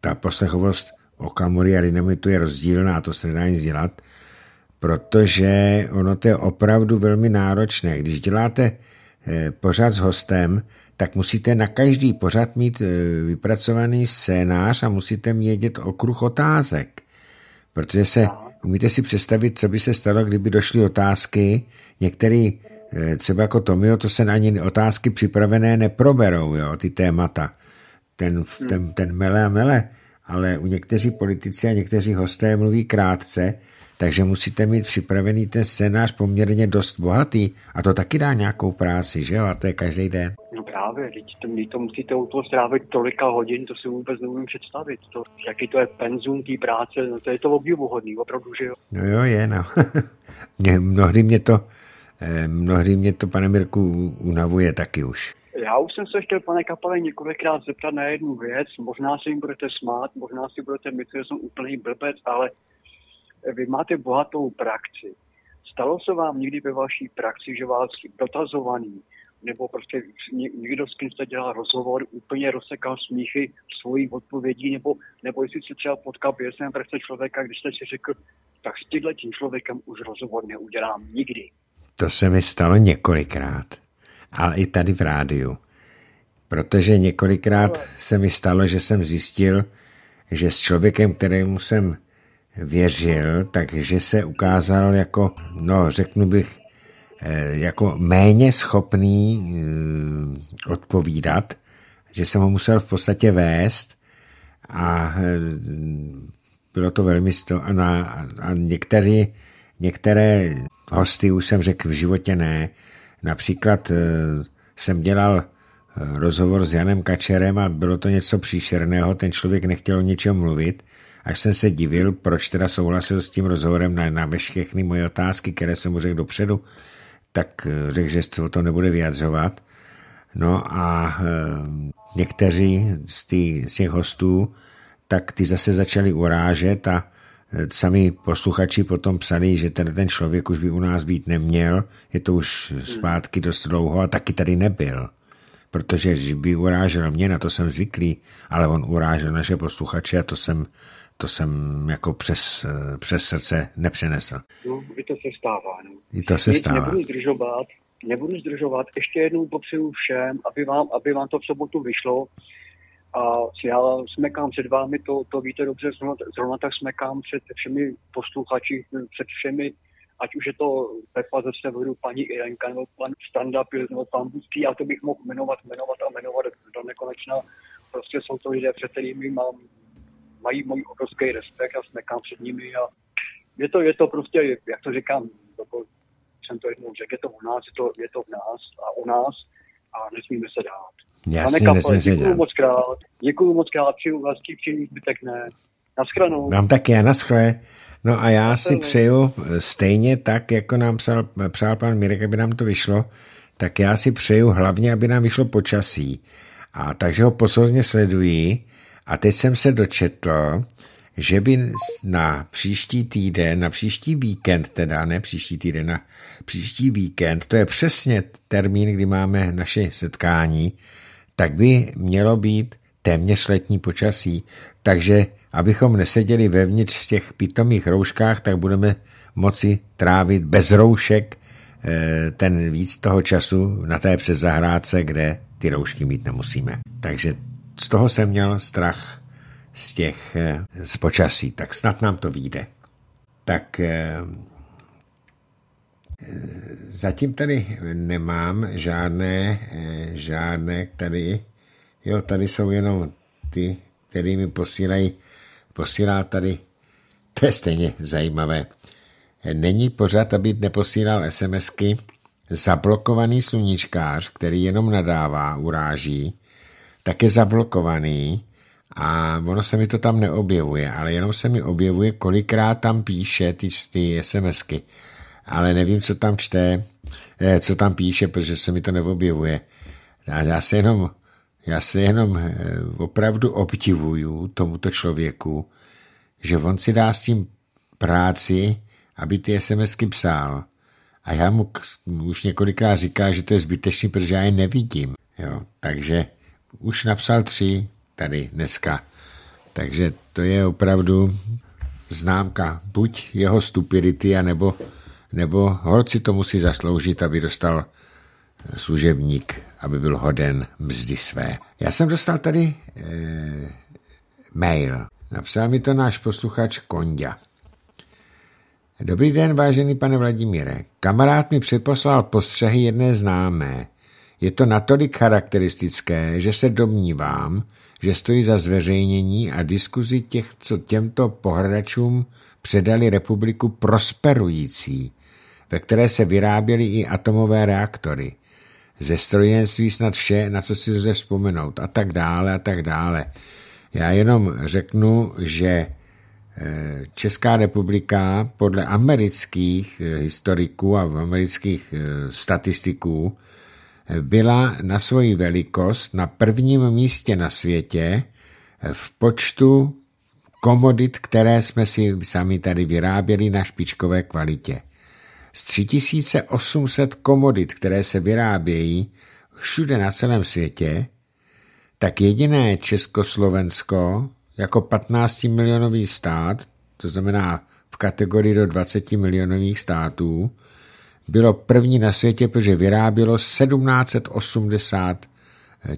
ta poslechovost Okamury a dynamitu je rozdílná, to se nedá nic dělat, protože ono to je opravdu velmi náročné. Když děláte E, pořad s hostem, tak musíte na každý pořad mít e, vypracovaný scénář a musíte mědět okruh otázek. Protože se, umíte si představit, co by se stalo, kdyby došly otázky, některý e, třeba jako Tomio, to se na ani otázky připravené neproberou, jo, ty témata. Ten, ten, ten mele a mele, ale u někteří politici a někteří hosté mluví krátce takže musíte mít připravený ten scénář poměrně dost bohatý a to taky dá nějakou práci, že jo? A to je každý den. No právě, teď to, to musíte u toho strávit tolika hodin, to si vůbec neumím představit. To, jaký to je penzum té práce, no to je to obdivuhodný, opravdu, že jo? No jo, je, no. *laughs* mnohdy mě to, eh, mnohdy mě to, pane Mirku, unavuje taky už. Já už jsem se chtěl, pane Kapale, několikrát zeptat na jednu věc. Možná se jim budete smát, možná si budete myslet, že jsem úplný blbec, ale vy máte bohatou praxi. Stalo se vám někdy ve vaší praxi, že vás dotazovaný nebo prostě někdo, s kým jste dělal rozhovor, úplně rozsekal smíchy svojí odpovědí, nebo, nebo jestli se třeba potkal pěsem prostě člověka, když jste si řekl, tak s tímhle tím člověkem už rozhovor neudělám nikdy. To se mi stalo několikrát, ale i tady v rádiu. Protože několikrát no. se mi stalo, že jsem zjistil, že s člověkem, kterému jsem věřil, takže se ukázal jako, no řeknu bych, eh, jako méně schopný eh, odpovídat, že jsem ho musel v podstatě vést a eh, bylo to velmi sto a, na, některé hosty už jsem řekl v životě ne. Například jsem dělal rozhovor s Janem Kačerem a bylo to něco příšerného, ten člověk nechtěl o něčem mluvit, až jsem se divil, proč teda souhlasil s tím rozhovorem na, na všechny moje otázky, které jsem mu řekl dopředu, tak eh, řekl, že se to nebude vyjadřovat. No a e, někteří z, tý, z těch hostů, tak ty zase začali urážet a eh, sami posluchači potom psali, že ten, ten člověk už by u nás být neměl, je to už zpátky dost dlouho a taky tady nebyl. Protože by urážel mě, na to jsem zvyklý, ale on urážel naše posluchače a to jsem to jsem jako přes, eh, přes srdce nepřenesl. No, i to se stává. No. I to se stává. Nebudu zdržovat, nebudu zdržovat. Ještě jednou popřeju všem, aby vám, aby vám to v sobotu vyšlo. A já smekám před vámi, to, to víte dobře, zrovna, zrovna tak smekám před všemi posluchači, před všemi, ať už je to Pepa ze Severu, paní Irenka, nebo pan Standa Pil, nebo pan Budský, a to bych mohl jmenovat, jmenovat a jmenovat do nekonečna. Prostě jsou to lidé, před kterými mám mají můj obrovský respekt a smekám před nimi a je to, je to prostě, jak to říkám, jako jsem to jednou řekl, je to u nás, je to, je to v nás a u nás a nesmíme se dát. Jasně, Pane Kaple, děkuju dát. moc krát, děkuji moc krát, přeju vás příjemný zbytek ne. Naschranou. Vám také, naschle. No a já si přeju eh, stejně tak, jako nám psal, přál pan Mirek, aby nám to vyšlo, tak já si přeju hlavně, aby nám vyšlo počasí. A takže ho posledně sleduji a teď jsem se dočetl, že by na příští týden, na příští víkend, teda ne příští týden, na příští víkend, to je přesně termín, kdy máme naše setkání, tak by mělo být téměř letní počasí. Takže abychom neseděli vevnitř v těch pitomých rouškách, tak budeme moci trávit bez roušek eh, ten víc toho času na té předzahrádce, kde ty roušky mít nemusíme. Takže z toho jsem měl strach z těch, eh, z počasí, tak snad nám to vyjde. Tak eh, eh, zatím tady nemám žádné, žádné tady, jo, tady jsou jenom ty, který mi posílají, posílá tady, to je stejně zajímavé. Není pořád, aby neposílal SMSky, zablokovaný sluníčkář, který jenom nadává, uráží, tak je zablokovaný a ono se mi to tam neobjevuje, ale jenom se mi objevuje, kolikrát tam píše ty, ty SMSky. Ale nevím, co tam čte, eh, co tam píše, protože se mi to neobjevuje. A já se jenom, já se jenom eh, opravdu obdivuju tomuto člověku, že on si dá s tím práci, aby ty SMSky psal. A já mu už několikrát říkám, že to je zbytečný, protože já je nevidím. Jo, takže už napsal tři tady dneska. Takže to je opravdu známka buď jeho stupidity, anebo, nebo horci to musí zasloužit, aby dostal služebník, aby byl hoden mzdy své. Já jsem dostal tady e, mail. Napsal mi to náš posluchač Kondia. Dobrý den, vážený pane Vladimíre. Kamarád mi přeposlal postřehy jedné známé. Je to natolik charakteristické, že se domnívám, že stojí za zveřejnění a diskuzi těch, co těmto pohradačům předali republiku prosperující, ve které se vyráběly i atomové reaktory. Ze strojenství snad vše, na co si lze vzpomenout a tak dále a tak dále. Já jenom řeknu, že eh, Česká republika podle amerických eh, historiků a amerických eh, statistiků byla na svoji velikost na prvním místě na světě v počtu komodit, které jsme si sami tady vyráběli na špičkové kvalitě. Z 3800 komodit, které se vyrábějí všude na celém světě, tak jediné Československo jako 15 milionový stát, to znamená v kategorii do 20 milionových států, bylo první na světě, protože vyrábělo 1780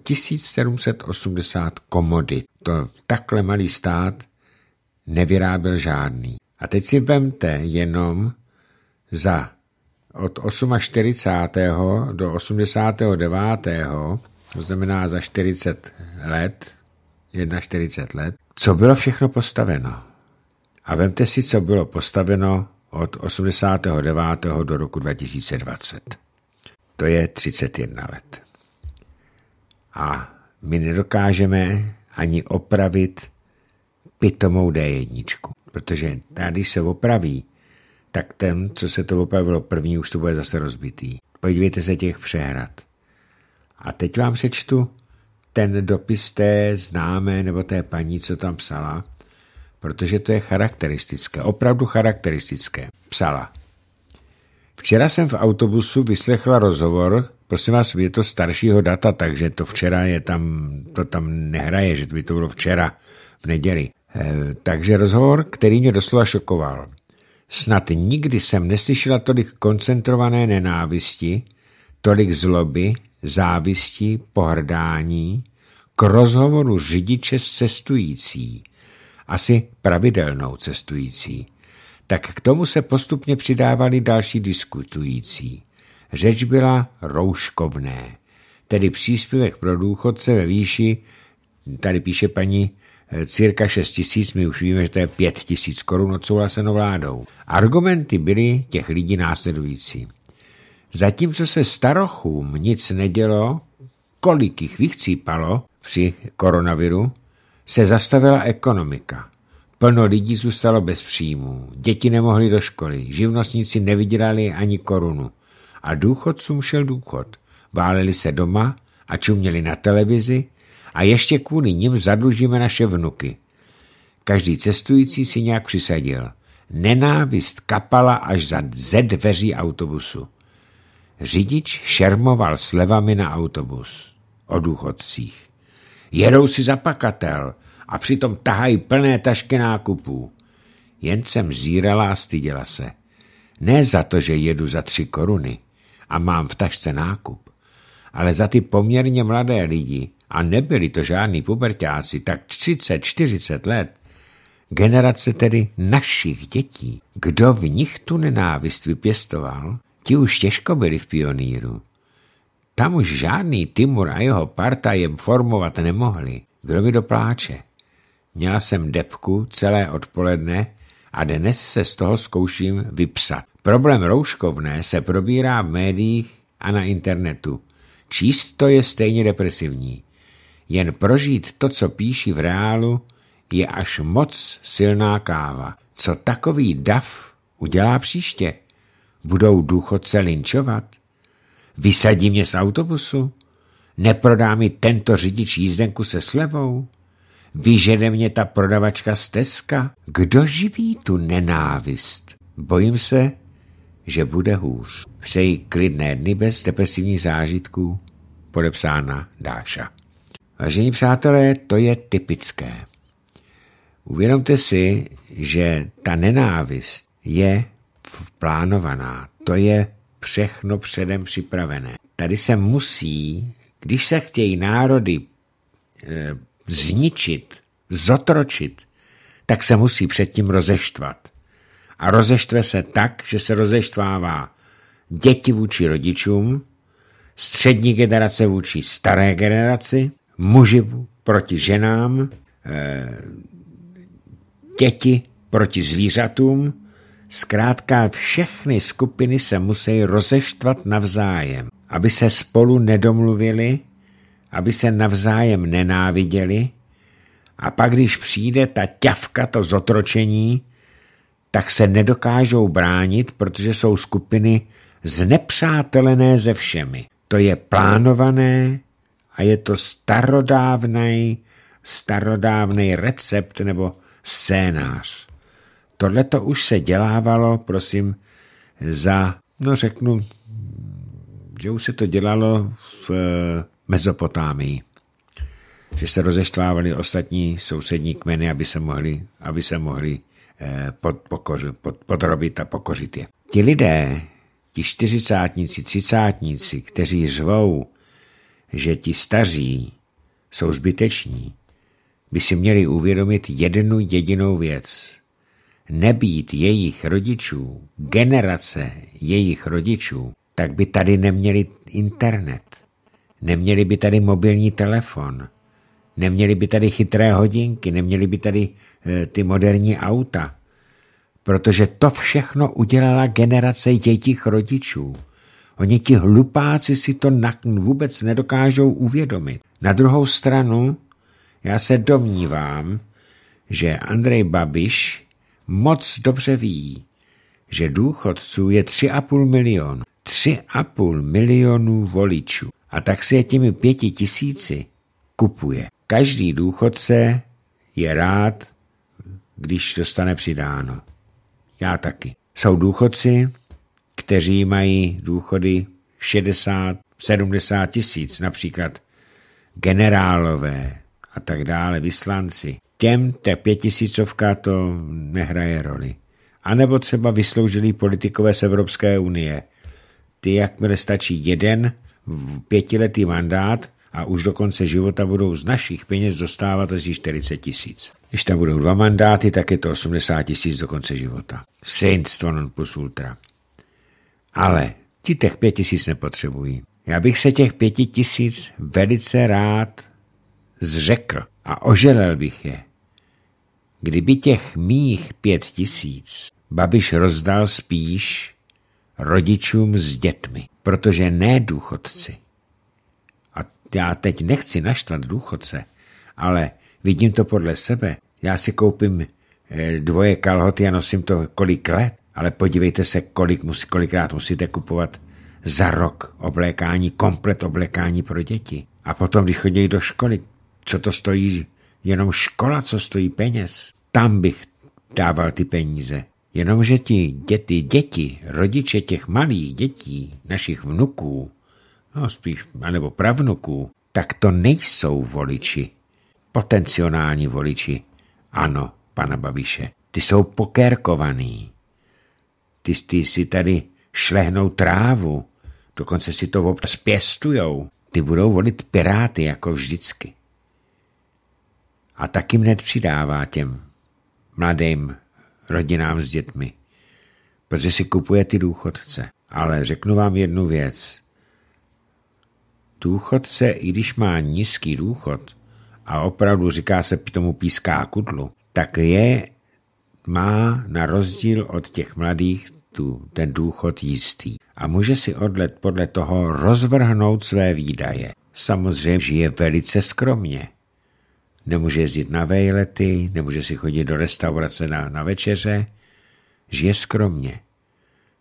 1780 eh, komodit. To takhle malý stát nevyráběl žádný. A teď si vemte jenom za od 48. do 89. to znamená za 40 let, 41 let, co bylo všechno postaveno. A vemte si, co bylo postaveno od 89. do roku 2020. To je 31 let. A my nedokážeme ani opravit pitomou D1, protože tady se opraví, tak ten, co se to opravilo první, už to bude zase rozbitý. Podívejte se těch přehrad. A teď vám přečtu ten dopis té známé nebo té paní, co tam psala, protože to je charakteristické, opravdu charakteristické, psala. Včera jsem v autobusu vyslechla rozhovor, prosím vás, je to staršího data, takže to včera je tam, to tam nehraje, že by to bylo včera v neděli. E, takže rozhovor, který mě doslova šokoval. Snad nikdy jsem neslyšela tolik koncentrované nenávisti, tolik zloby, závisti, pohrdání k rozhovoru řidiče s cestující, asi pravidelnou cestující. Tak k tomu se postupně přidávali další diskutující. Řeč byla rouškovné, tedy příspěvek pro důchodce ve výši, tady píše paní, eh, cirka 6 tisíc, my už víme, že to je 5 tisíc korun odsouhlaseno vládou. Argumenty byly těch lidí následující. Zatímco se starochům nic nedělo, kolik jich vychcípalo při koronaviru, se zastavila ekonomika. Plno lidí zůstalo bez příjmů, děti nemohly do školy, živnostníci nevydělali ani korunu. A důchodcům šel důchod. Váleli se doma a čuměli na televizi a ještě kvůli nim zadlužíme naše vnuky. Každý cestující si nějak přisadil. Nenávist kapala až za ze dveří autobusu. Řidič šermoval slevami na autobus o důchodcích. Jedou si za pakatel a přitom tahají plné tašky nákupů. Jen jsem zírala a styděla se. Ne za to, že jedu za tři koruny a mám v tašce nákup, ale za ty poměrně mladé lidi, a nebyli to žádní pubertáci, tak 30-40 let, generace tedy našich dětí, kdo v nich tu nenávist vypěstoval, ti už těžko byli v pioníru. Tam už žádný Timur a jeho parta jem formovat nemohli. Kdo mi dopláče? Měla jsem depku celé odpoledne a dnes se z toho zkouším vypsat. Problém rouškovné se probírá v médiích a na internetu. Číst to je stejně depresivní. Jen prožít to, co píší v reálu, je až moc silná káva. Co takový dav udělá příště? Budou důchodce linčovat? Vysadí mě z autobusu? Neprodá mi tento řidič jízdenku se slevou? Vyžede mě ta prodavačka Teska? Kdo živí tu nenávist? Bojím se, že bude hůř. Přeji klidné dny bez depresivních zážitků. Podepsána Dáša. Vážení přátelé, to je typické. Uvědomte si, že ta nenávist je plánovaná. To je všechno předem připravené. Tady se musí, když se chtějí národy e, zničit, zotročit, tak se musí předtím rozeštvat. A rozeštve se tak, že se rozeštvává děti vůči rodičům, střední generace vůči staré generaci, muži proti ženám, e, děti proti zvířatům Zkrátka všechny skupiny se musí rozeštvat navzájem, aby se spolu nedomluvili, aby se navzájem nenáviděli a pak, když přijde ta ťavka, to zotročení, tak se nedokážou bránit, protože jsou skupiny znepřátelené ze všemi. To je plánované a je to starodávný, starodávný recept nebo scénář. Tohle to už se dělávalo, prosím, za, no řeknu, že už se to dělalo v eh, Mezopotámii. Že se rozeštvávali ostatní sousední kmeny, aby se mohli, aby se mohli eh, pod, pokoř, pod, podrobit a pokořit je. Ti lidé, ti čtyřicátníci, třicátníci, kteří řvou, že ti staří jsou zbyteční, by si měli uvědomit jednu jedinou věc nebýt jejich rodičů, generace jejich rodičů, tak by tady neměli internet, neměli by tady mobilní telefon, neměli by tady chytré hodinky, neměli by tady e, ty moderní auta. Protože to všechno udělala generace jejich rodičů. Oni ti hlupáci si to vůbec nedokážou uvědomit. Na druhou stranu, já se domnívám, že Andrej Babiš moc dobře ví, že důchodců je 3,5 milionu. 3,5 milionů voličů. A tak si je těmi pěti tisíci kupuje. Každý důchodce je rád, když dostane přidáno. Já taky. Jsou důchodci, kteří mají důchody 60, 70 tisíc, například generálové a tak dále, vyslanci. Těm ta pětisícovka to nehraje roli. A nebo třeba vysloužilí politikové z Evropské unie. Ty, jakmile stačí jeden pětiletý mandát a už do konce života budou z našich peněz dostávat asi 40 tisíc. Když tam budou dva mandáty, tak je to 80 tisíc do konce života. Synstvo non plus ultra. Ale ti těch pět tisíc nepotřebují. Já bych se těch pěti tisíc velice rád zřekl a oželel bych je. Kdyby těch mých pět tisíc Babiš rozdal spíš rodičům s dětmi, protože ne důchodci. A já teď nechci naštvat důchodce, ale vidím to podle sebe. Já si koupím eh, dvoje kalhoty a nosím to kolik let, ale podívejte se, kolik musí, kolikrát musíte kupovat za rok oblékání, komplet oblékání pro děti. A potom, když chodí do školy, co to stojí Jenom škola, co stojí peněz, tam bych dával ty peníze. Jenomže ti děti, děti, rodiče těch malých dětí, našich vnuků, no spíš, anebo pravnuků, tak to nejsou voliči. Potenciální voliči. Ano, pana Babiše, ty jsou pokérkovaný. Ty, ty si tady šlehnou trávu, dokonce si to občas pěstujou. Ty budou volit piráty jako vždycky a taky hned přidává těm mladým rodinám s dětmi, protože si kupuje ty důchodce. Ale řeknu vám jednu věc. Důchodce, i když má nízký důchod a opravdu říká se tomu píská kudlu, tak je, má na rozdíl od těch mladých tu, ten důchod jistý a může si odlet podle toho rozvrhnout své výdaje. Samozřejmě žije velice skromně, nemůže jezdit na vejlety, nemůže si chodit do restaurace na, na večeře, žije skromně.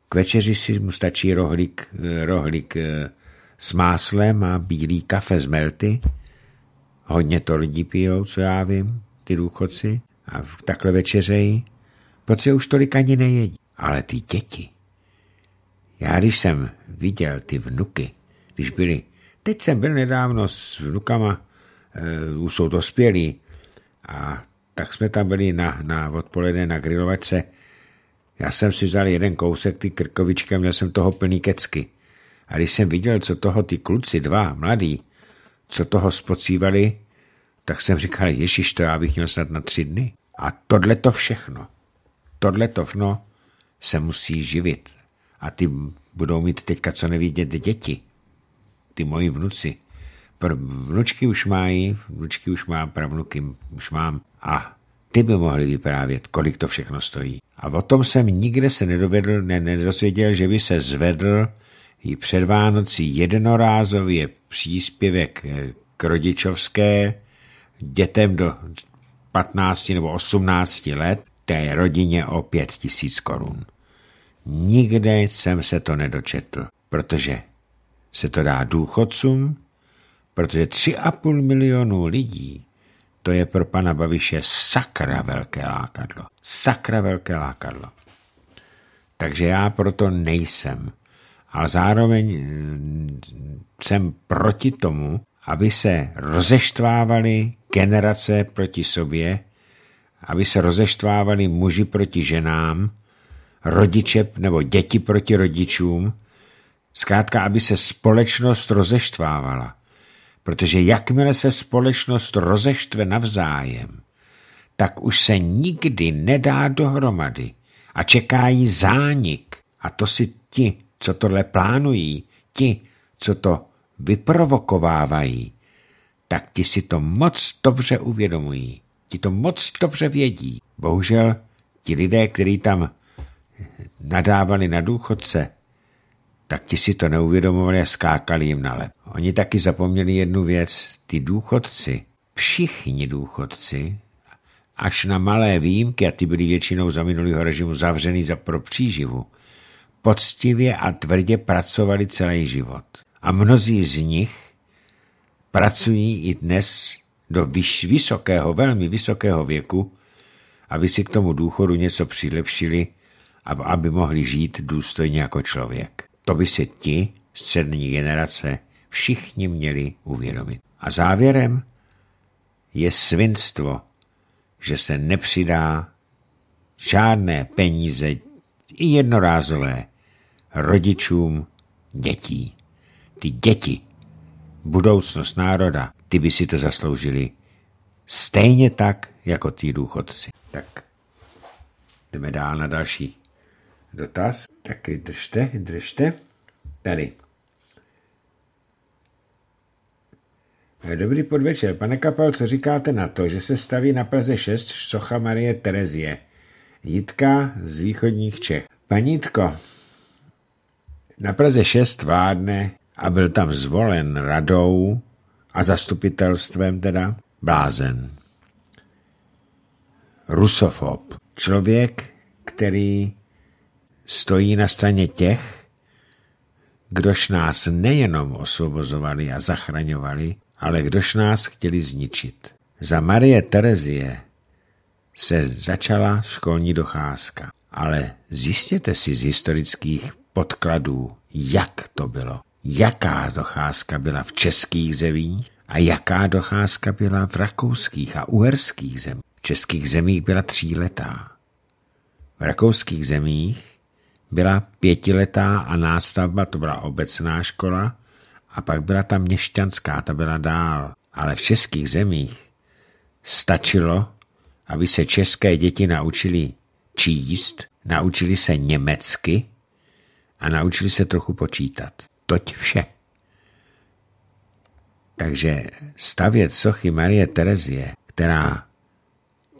K večeři si mu stačí rohlík, eh, rohlík eh, s máslem a bílý kafe z melty. Hodně to lidi pijou, co já vím, ty důchodci. A takhle večeřejí, protože už tolik ani nejedí. Ale ty děti. Já když jsem viděl ty vnuky, když byli, teď jsem byl nedávno s vnukama Eh, už jsou dospělí. A tak jsme tam byli na, na odpoledne na grilovačce. Já jsem si vzal jeden kousek ty krkovičky a měl jsem toho plný kecky. A když jsem viděl, co toho ty kluci, dva, mladí, co toho spocívali, tak jsem říkal, ježiš, to já bych měl snad na tři dny. A tohle to všechno, tohle to všechno se musí živit. A ty budou mít teďka co nevidět děti, ty moji vnuci vnučky už mají, vnučky už mám, pravnuky už mám a ty by mohli vyprávět, kolik to všechno stojí. A o tom jsem nikde se nedovedl, ne, nedozvěděl, že by se zvedl i před Vánoci jednorázově příspěvek eh, k rodičovské dětem do 15 nebo 18 let, té rodině o 5 tisíc korun. Nikde jsem se to nedočetl, protože se to dá důchodcům, protože 3,5 milionu lidí, to je pro pana Babiše sakra velké lákadlo. Sakra velké lákadlo. Takže já proto nejsem. A zároveň eh, jsem proti tomu, aby se rozeštvávaly generace proti sobě, aby se rozeštvávali muži proti ženám, rodiče nebo děti proti rodičům, zkrátka, aby se společnost rozeštvávala protože jakmile se společnost rozeštve navzájem, tak už se nikdy nedá dohromady a čeká jí zánik. A to si ti, co tohle plánují, ti, co to vyprovokovávají, tak ti si to moc dobře uvědomují. Ti to moc dobře vědí. Bohužel ti lidé, kteří tam nadávali na důchodce, tak ti si to neuvědomovali a skákali jim na lep. Oni taky zapomněli jednu věc. Ty důchodci, všichni důchodci, až na malé výjimky, a ty byli většinou za minulého režimu zavřený za pro příživu, poctivě a tvrdě pracovali celý život. A mnozí z nich pracují i dnes do vysokého, velmi vysokého věku, aby si k tomu důchodu něco přilepšili, aby mohli žít důstojně jako člověk. To by si ti, střední generace, všichni měli uvědomit. A závěrem je svinstvo, že se nepřidá žádné peníze, i jednorázové, rodičům dětí. Ty děti, budoucnost národa, ty by si to zasloužili stejně tak, jako ty důchodci. Tak jdeme dál na další dotaz, taky držte, držte. Tady. Eh, dobrý podvečer. Pane Kapel, co říkáte na to, že se staví na Praze 6 socha Marie Terezie? Jitka z východních Čech. Panítko, na Praze 6 vádne a byl tam zvolen radou a zastupitelstvem teda blázen. Rusofob. Člověk, který stojí na straně těch, kdož nás nejenom osvobozovali a zachraňovali, ale kdož nás chtěli zničit. Za Marie Terezie se začala školní docházka. Ale zjistěte si z historických podkladů, jak to bylo. Jaká docházka byla v českých zemích a jaká docházka byla v rakouských a uherských zemích. V českých zemích byla tříletá. V rakouských zemích byla pětiletá a nástavba to byla obecná škola a pak byla ta měšťanská, ta byla dál. Ale v českých zemích stačilo, aby se české děti naučili číst, naučili se německy a naučili se trochu počítat. Toť vše. Takže stavět sochy Marie Terezie, která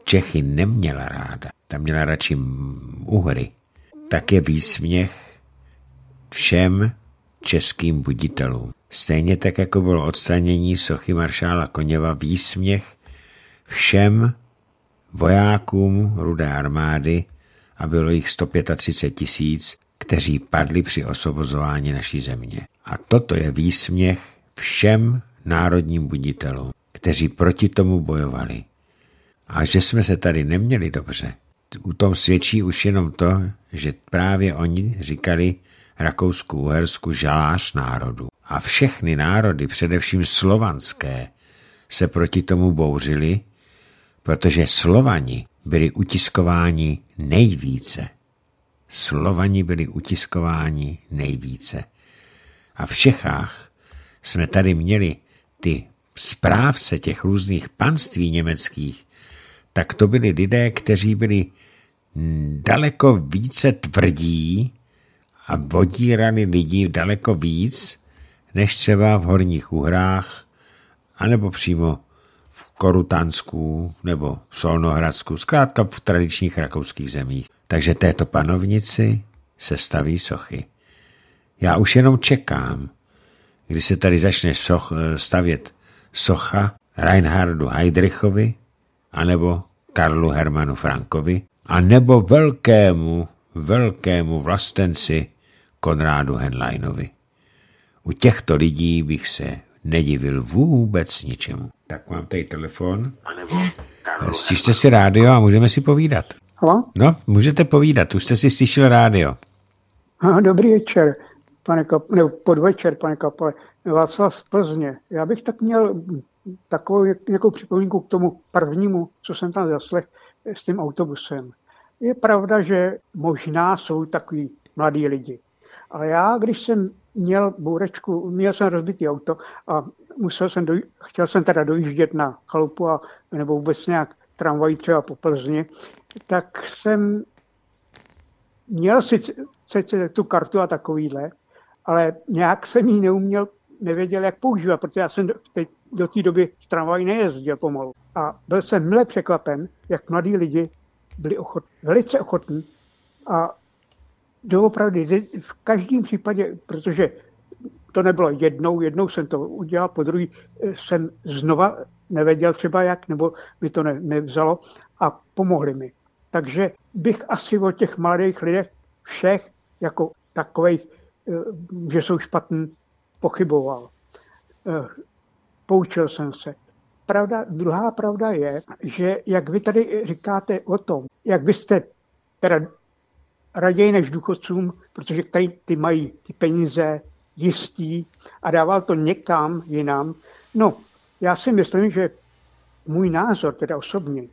Čechy neměla ráda, ta měla radši Uhry, také výsměch všem českým buditelům. Stejně tak, jako bylo odstranění sochy maršála Koněva výsměch všem vojákům Rudé armády a bylo jich 135 tisíc, kteří padli při osvobozování naší země. A toto je výsměch všem národním buditelům, kteří proti tomu bojovali. A že jsme se tady neměli dobře, u tom svědčí už jenom to, že právě oni říkali Rakousku-Uhersku žalář národu. A všechny národy, především slovanské, se proti tomu bouřili, protože Slovani byli utiskováni nejvíce. Slovani byli utiskováni nejvíce. A v Čechách jsme tady měli ty správce těch různých panství německých, tak to byli lidé, kteří byli daleko více tvrdí a vodí rany lidí daleko víc, než třeba v Horních Uhrách, anebo přímo v Korutansku nebo v Solnohradsku, zkrátka v tradičních rakouských zemích. Takže této panovnici se staví sochy. Já už jenom čekám, kdy se tady začne soch, eh, stavět socha Reinhardu Heydrichovi anebo Karlu Hermanu Frankovi, a nebo velkému, velkému vlastenci Konrádu Henleinovi. U těchto lidí bych se nedivil vůbec ničemu. Tak mám tady telefon. Stište si rádio a můžeme si povídat. Halo? No, můžete povídat, už jste si stišil rádio. dobrý večer, pane Kap... nebo podvečer, pane Kapole. Václav z Plzně. Já bych tak měl takovou nějakou připomínku k tomu prvnímu, co jsem tam zaslech s tím autobusem. Je pravda, že možná jsou takový mladí lidi. Ale já, když jsem měl bůrečku, měl jsem rozbitý auto a musel jsem doj- chtěl jsem teda dojíždět na chalupu a, nebo vůbec nějak tramvají třeba po Plzni, tak jsem měl sice tu kartu a takovýhle, ale nějak jsem ji neuměl, nevěděl, jak používat, protože já jsem do, teď do té doby v tramvaji nejezdil pomalu. A byl jsem mile překvapen, jak mladí lidi byli ochot, velice ochotní a doopravdy v každém případě, protože to nebylo jednou, jednou jsem to udělal, po druhý eh, jsem znova nevěděl třeba jak, nebo mi to ne, nevzalo a pomohli mi. Takže bych asi o těch mladých lidech všech jako takových, eh, že jsou špatný, pochyboval. Eh, poučil jsem se pravda, druhá pravda je, že jak vy tady říkáte o tom, jak byste teda raději než důchodcům, protože tady ty mají ty peníze jistý a dával to někam jinam. No, já si myslím, že můj názor, teda osobně,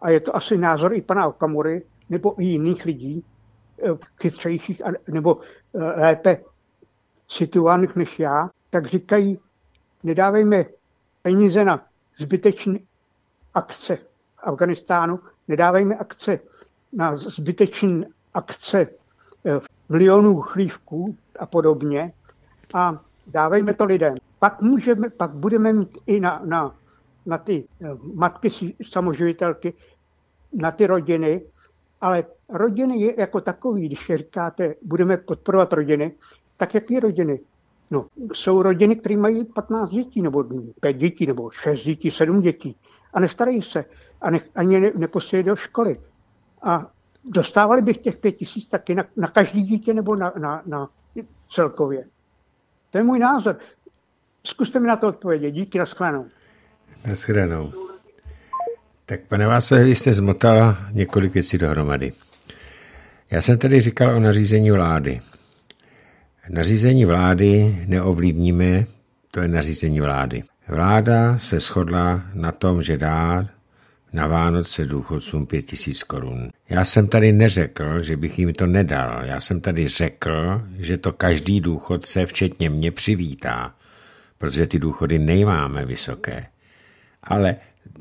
a je to asi názor i pana Okamury, nebo i jiných lidí, eh, chytřejších, nebo eh, lépe situovaných než já, tak říkají, nedávejme peníze na zbytečné akce Afganistánu, nedávejme akce na zbytečné akce v eh, Lyonu, Chlívku a podobně a dávejme to lidem. Pak, můžeme, pak budeme mít i na, na, na ty eh, matky samoživitelky, na ty rodiny, ale rodiny je jako takový, když říkáte, budeme podporovat rodiny, tak jaký rodiny? No, jsou rodiny, které mají 15 dětí, nebo 5 dětí, nebo 6 dětí, 7 dětí a nestarají se a ne, ani ne, neposílají do školy. A dostávali bych těch 5 tisíc taky na, na každý dítě nebo na, na, na celkově. To je můj názor. Zkuste mi na to odpovědět. Díky, Na Nashledanou. Tak pane Vásle, vy jste zmotala několik věcí dohromady. Já jsem tady říkal o nařízení vlády. Nařízení vlády neovlivníme, to je nařízení vlády. Vláda se shodla na tom, že dá na Vánoce důchodcům pět tisíc korun. Já jsem tady neřekl, že bych jim to nedal. Já jsem tady řekl, že to každý důchodce, včetně mě, přivítá, protože ty důchody nejmáme vysoké. Ale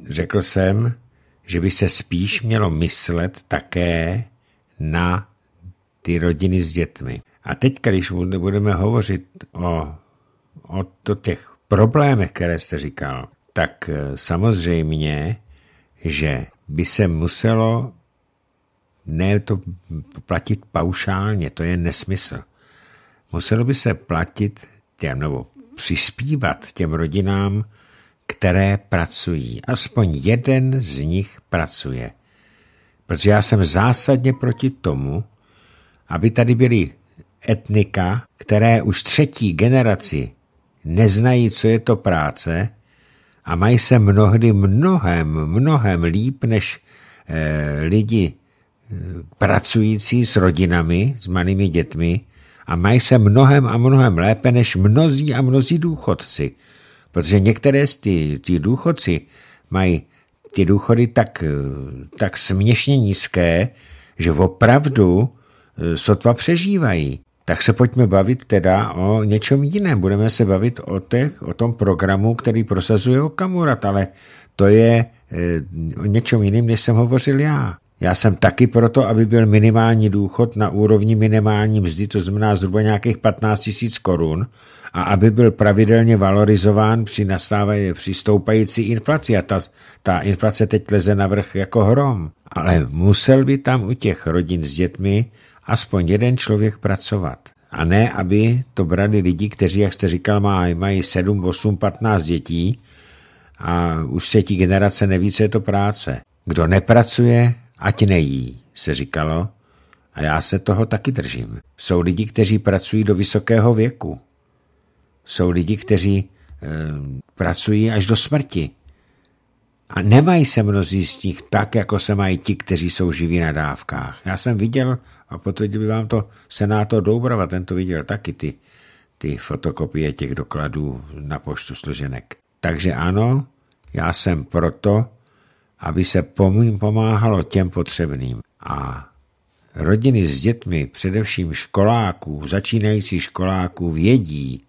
řekl jsem, že by se spíš mělo myslet také na ty rodiny s dětmi. A teď, když budeme hovořit o, o to těch problémech, které jste říkal, tak eh, samozřejmě, že by se muselo ne to platit paušálně, to je nesmysl. Muselo by se platit těm, nebo přispívat těm rodinám, které pracují. Aspoň jeden z nich pracuje. Protože já jsem zásadně proti tomu, aby tady byly etnika, které už třetí generaci neznají, co je to práce a mají se mnohdy mnohem, mnohem líp než eh, lidi eh, pracující s rodinami, s malými dětmi a mají se mnohem a mnohem lépe než mnozí a mnozí důchodci. Protože některé z ty, ty důchodci mají ty důchody tak, eh, tak směšně nízké, že opravdu eh, sotva přežívají tak se pojďme bavit teda o něčem jiném. Budeme se bavit o, těch, o tom programu, který prosazuje Okamurat, ale to je e, o něčem jiném, než jsem hovořil já. Já jsem taky proto, aby byl minimální důchod na úrovni minimální mzdy, to znamená zhruba nějakých 15 000 korun, a aby byl pravidelně valorizován při nastávající přistoupající inflaci. A ta, ta inflace teď leze na vrch jako hrom. Ale musel by tam u těch rodin s dětmi aspoň jeden člověk pracovat. A ne, aby to brali lidi, kteří, jak jste říkal, mají, mají 7, 8, 15 dětí a už třetí generace neví, co je to práce. Kdo nepracuje, ať nejí, se říkalo. A já se toho taky držím. Jsou lidi, kteří pracují do vysokého věku. Jsou lidi, kteří e, pracují až do smrti. A nemají se mnozí z nich tak, jako se mají ti, kteří jsou živí na dávkách. Já jsem viděl a potvrdil by vám to senátor Doubrava, ten to viděl taky, ty, ty fotokopie těch dokladů na poštu složenek. Takže ano, já jsem proto, aby se pomáhalo těm potřebným. A rodiny s dětmi, především školáků, začínající školáků, vědí,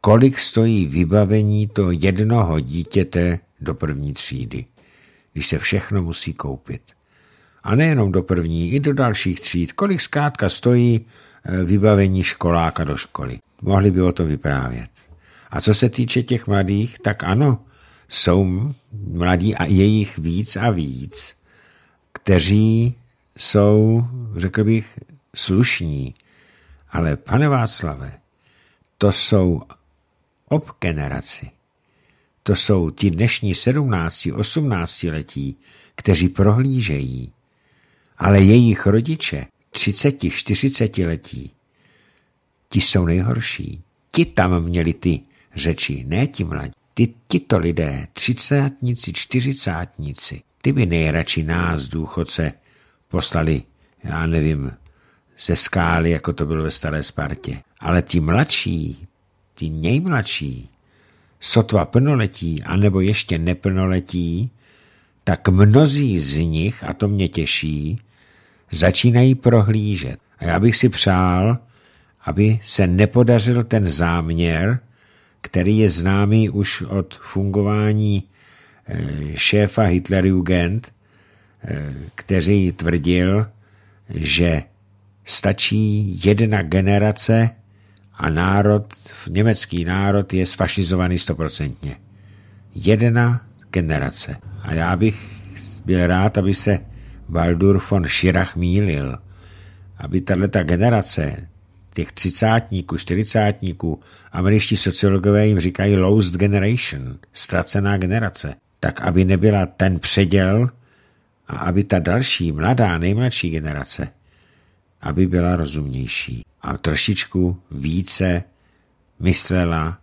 kolik stojí vybavení to jednoho dítěte do první třídy, když se všechno musí koupit a nejenom do první, i do dalších tříd, kolik zkrátka stojí e, vybavení školáka do školy. Mohli by o to vyprávět. A co se týče těch mladých, tak ano, jsou mladí a jejich víc a víc, kteří jsou, řekl bych, slušní. Ale pane Václave, to jsou ob generaci. To jsou ti dnešní 17, 18 letí, kteří prohlížejí, ale jejich rodiče, 30-40 letí, ti jsou nejhorší. Ti tam měli ty řeči, ne ti mladí. Ty, tito lidé, třicátníci, čtyřicátníci, ty by nejradši nás, důchodce, poslali, já nevím, ze skály, jako to bylo ve Staré Spartě. Ale ti mladší, ti nejmladší, sotva plnoletí, anebo ještě neplnoletí, tak mnozí z nich, a to mě těší, začínají prohlížet. A já bych si přál, aby se nepodařil ten záměr, který je známý už od fungování eh, šéfa Hitlerjugend, eh, který tvrdil, že stačí jedna generace a národ, německý národ je sfašizovaný stoprocentně. Jedna generace. A já bych byl rád, aby se Baldur von Schirach mýlil, aby tato generace těch třicátníků, čtyřicátníků, američtí sociologové jim říkají lost generation, ztracená generace, tak aby nebyla ten předěl a aby ta další, mladá, nejmladší generace, aby byla rozumnější a trošičku více myslela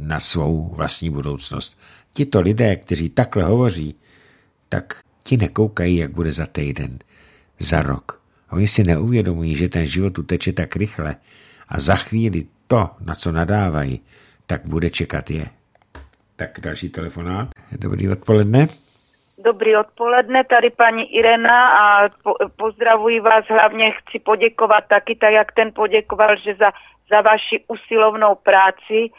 na svou vlastní budoucnost. Tito lidé, kteří takhle hovoří, tak Ti nekoukají, jak bude za týden, za rok. Oni si neuvědomují, že ten život uteče tak rychle a za chvíli to, na co nadávají, tak bude čekat je. Tak další telefonát. Dobrý odpoledne. Dobrý odpoledne, tady paní Irena a po, pozdravuji vás, hlavně chci poděkovat taky, tak jak ten poděkoval, že za, za vaši usilovnou práci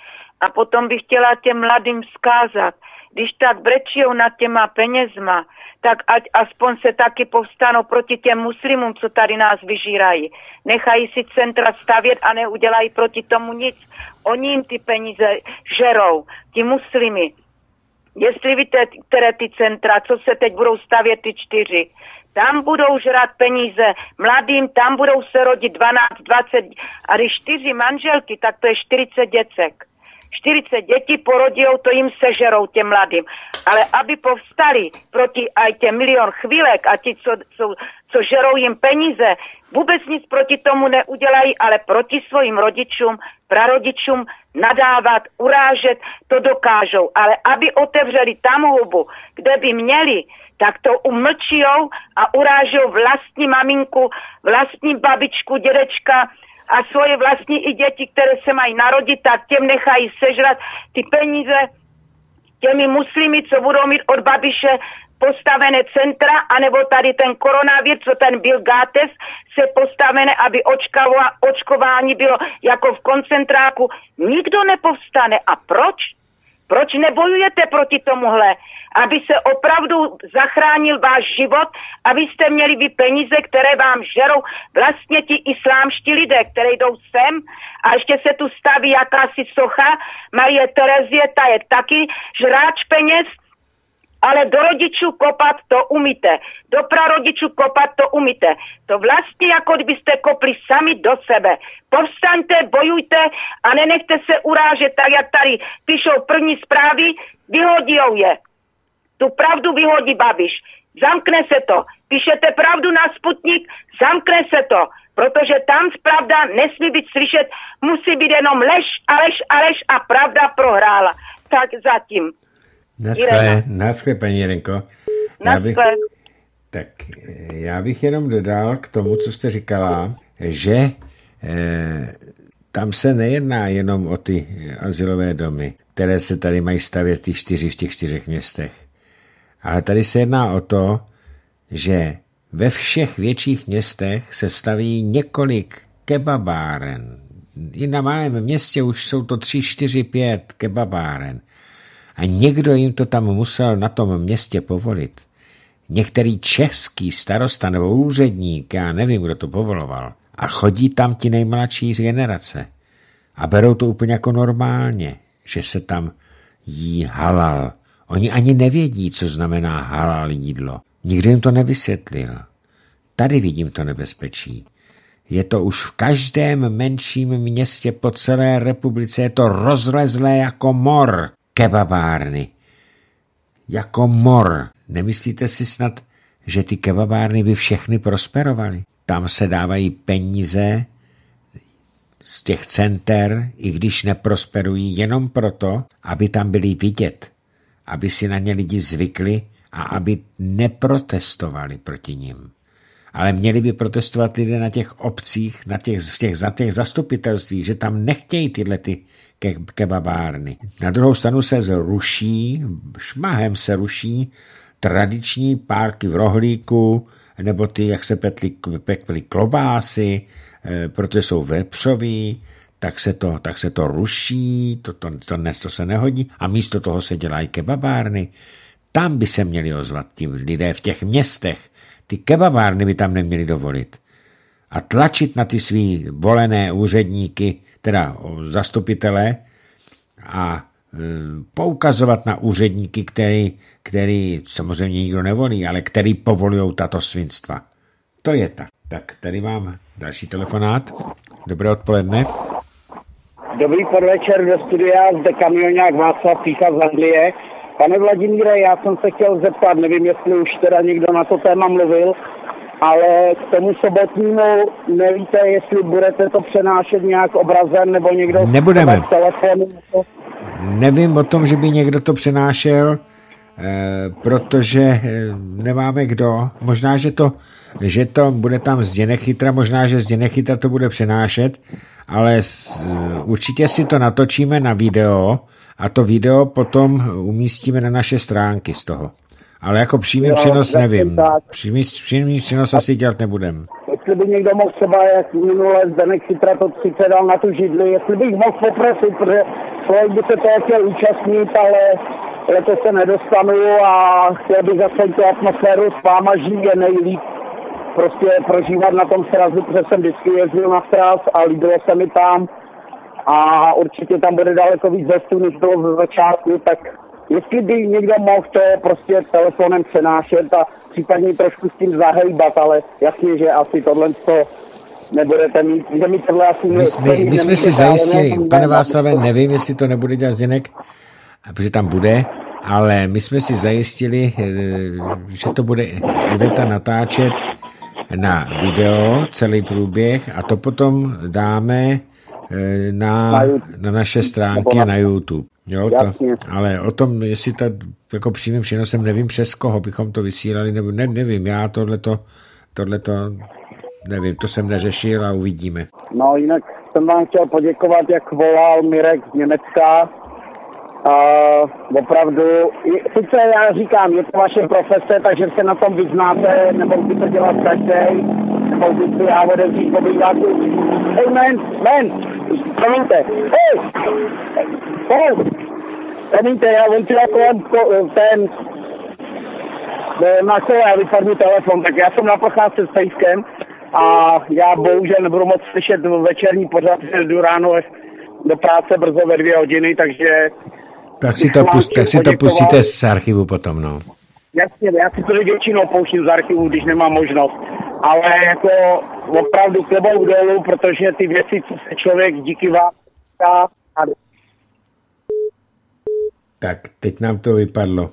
a potom bych chtěla těm mladým vzkázat – když tak brečijou nad těma penězma, tak ať aspoň se taky povstanou proti těm muslimům, co tady nás vyžírají. Nechají si centra stavět a neudělají proti tomu nic. Oni jim ty peníze žerou, ti muslimy. Jestli víte, které ty centra, co se teď budou stavět ty čtyři, tam budou žrat peníze mladým, tam budou se rodit 12, 20 a když čtyři manželky, tak to je 40 děcek. 40 dětí porodil, to jim sežerou těm mladým. Ale aby povstali proti aj těm milion chvílek a ti, co, co, co žerou jim peníze, vůbec nic proti tomu neudělají, ale proti svým rodičům, prarodičům nadávat, urážet, to dokážou. Ale aby otevřeli tam hubu, kde by měli, tak to umlčijou a urážou vlastní maminku, vlastní babičku, dědečka, a svoje vlastní i děti, které se mají narodit, tak těm nechají sežrat ty peníze těmi muslimy, co budou mít od Babiše postavené centra, anebo tady ten koronavir, co ten byl Gates se postavené, aby očkova, očkování bylo jako v koncentráku. Nikdo nepovstane. A proč? Proč nebojujete proti tomuhle? aby se opravdu zachránil váš život, abyste měli vy peníze, které vám žerou vlastně ti islámští lidé, které jdou sem a ještě se tu staví jakási socha Marie Terezie, ta je taky žráč peněz, ale do rodičů kopat to umíte, do prarodičů kopat to umíte. To vlastně jako kdybyste kopli sami do sebe. Povstaňte, bojujte a nenechte se urážet, tak jak tady píšou první zprávy, vyhodí je. Tu pravdu vyhodí Babiš. Zamkne se to. Píšete pravdu na Sputnik, zamkne se to. Protože tam pravda nesmí být slyšet, musí být jenom lež a lež a lež a pravda prohrála. Tak zatím. Naschle, naschle paní Jirenko. Já bych, tak já bych jenom dodal k tomu, co jste říkala, že eh, tam se nejedná jenom o ty eh, asilové domy, které se tady mají stavět ty čtyři v těch čtyřech městech. Ale tady se jedná o to, že ve všech větších městech se staví několik kebabáren. I na malém městě už jsou to 3, 4, 5 kebabáren. A někdo jim to tam musel na tom městě povolit. Některý český starosta nebo úředník, já nevím, kdo to povoloval. A chodí tam ti nejmladší z generace. A berou to úplně jako normálně, že se tam jí halal Oni ani nevědí, co znamená halal jídlo. Nikdo jim to nevysvětlil. Tady vidím to nebezpečí. Je to už v každém menším městě po celé republice, je to rozlezlé jako mor. Kebabárny. Jako mor. Nemyslíte si snad, že ty kebabárny by všechny prosperovaly? Tam se dávají peníze z těch center, i když neprosperují jenom proto, aby tam byli vidět aby si na ně lidi zvykli a aby neprotestovali proti ním. Ale měli by protestovat lidé na těch obcích, na těch, v těch, na těch zastupitelství, že tam nechtějí tyhle ty ke, kebabárny. Na druhou stranu se zruší, šmahem se ruší tradiční párky v rohlíku, nebo ty, jak se pekly klobásy, eh, protože jsou vepřový, tak se to, tak se to ruší, to, to, to dnes to se nehodí a místo toho se dělají kebabárny. Tam by se měli ozvat ti lidé v těch městech. Ty kebabárny by tam neměli dovolit. A tlačit na ty svý volené úředníky, teda zastupitelé, a e, poukazovat na úředníky, který, který samozřejmě nikdo nevolí, ale který povolují tato svinstva. To je tak. Tak tady mám další telefonát. Dobré odpoledne. Dobrý podvečer do studia, zde kamionák Václav Pícha z Anglie. Pane Vladimíre, já jsem se chtěl zeptat, nevím, jestli už teda někdo na to téma mluvil, ale k tomu sobotnímu nevíte, jestli budete to přenášet nějak obrazem nebo někdo... Nebudeme. Telefonu. Nevím o tom, že by někdo to přenášel, eh, protože eh, nemáme kdo. Možná, že to, že to bude tam Zděnechytra, možná, že Zděnechytra to bude přenášet, ale s, určitě si to natočíme na video a to video potom umístíme na naše stránky z toho. Ale jako přímý jo, přínos nevím. Přímý, přímý přenos asi dělat nebudem. Jestli by někdo mohl třeba, jak minule Zdenek Citra to přicedal na tu židli, jestli bych mohl poprosit, protože člověk by se toho chtěl účastnit, ale letos se nedostanu a chtěl bych zase tu atmosféru s váma žít je nejlíp prostě prožívat na tom srazu, protože jsem vždycky jezdil na sraz a líbilo se mi tam a určitě tam bude daleko víc zestů, než bylo ze začátku, tak jestli by někdo mohl to prostě telefonem přenášet a případně trošku s tím zahejbat, ale jasně, že asi tohle to nebudete mít, že mi tohle asi My, my, my jsme si zajistili, pane Václave, nevím, jestli to nebude dělat Zdenek, protože tam bude, ale my jsme si zajistili, eh, že to bude Iveta natáčet na video, celý průběh a to potom dáme eh, na, na naše stránky a na YouTube. Jo, to, ale o tom, jestli to jako přímým přenosem, nevím přes koho bychom to vysílali, nebo ne, nevím, já tohleto, tohleto, nevím, to jsem neřešil a uvidíme. No jinak jsem vám chtěl poděkovat, jak volal Mirek z Německa, Uh, opravdu, sice já říkám, je to vaše profese, takže se na tom vyznáte, nebo by to dělat každý, nebo by si já odevřít poblídat. Hej, men, men, promiňte, hej, hej, promiňte, já on si kolem ten, eh, na kole, já vypadnu telefon, tak já jsem na procházce s Facebookem a já bohužel nebudu moc slyšet večerní pořád, jdu ráno do práce brzo ve dvě hodiny, takže tak si to, pust, tak si to pustíte z archivu potom, no. Jasně, já si to většinou pouštím z archivu, když nemám možnost. Ale jako opravdu klebou dolů, protože ty věci, co se člověk díky vám a... Tak, teď nám to vypadlo.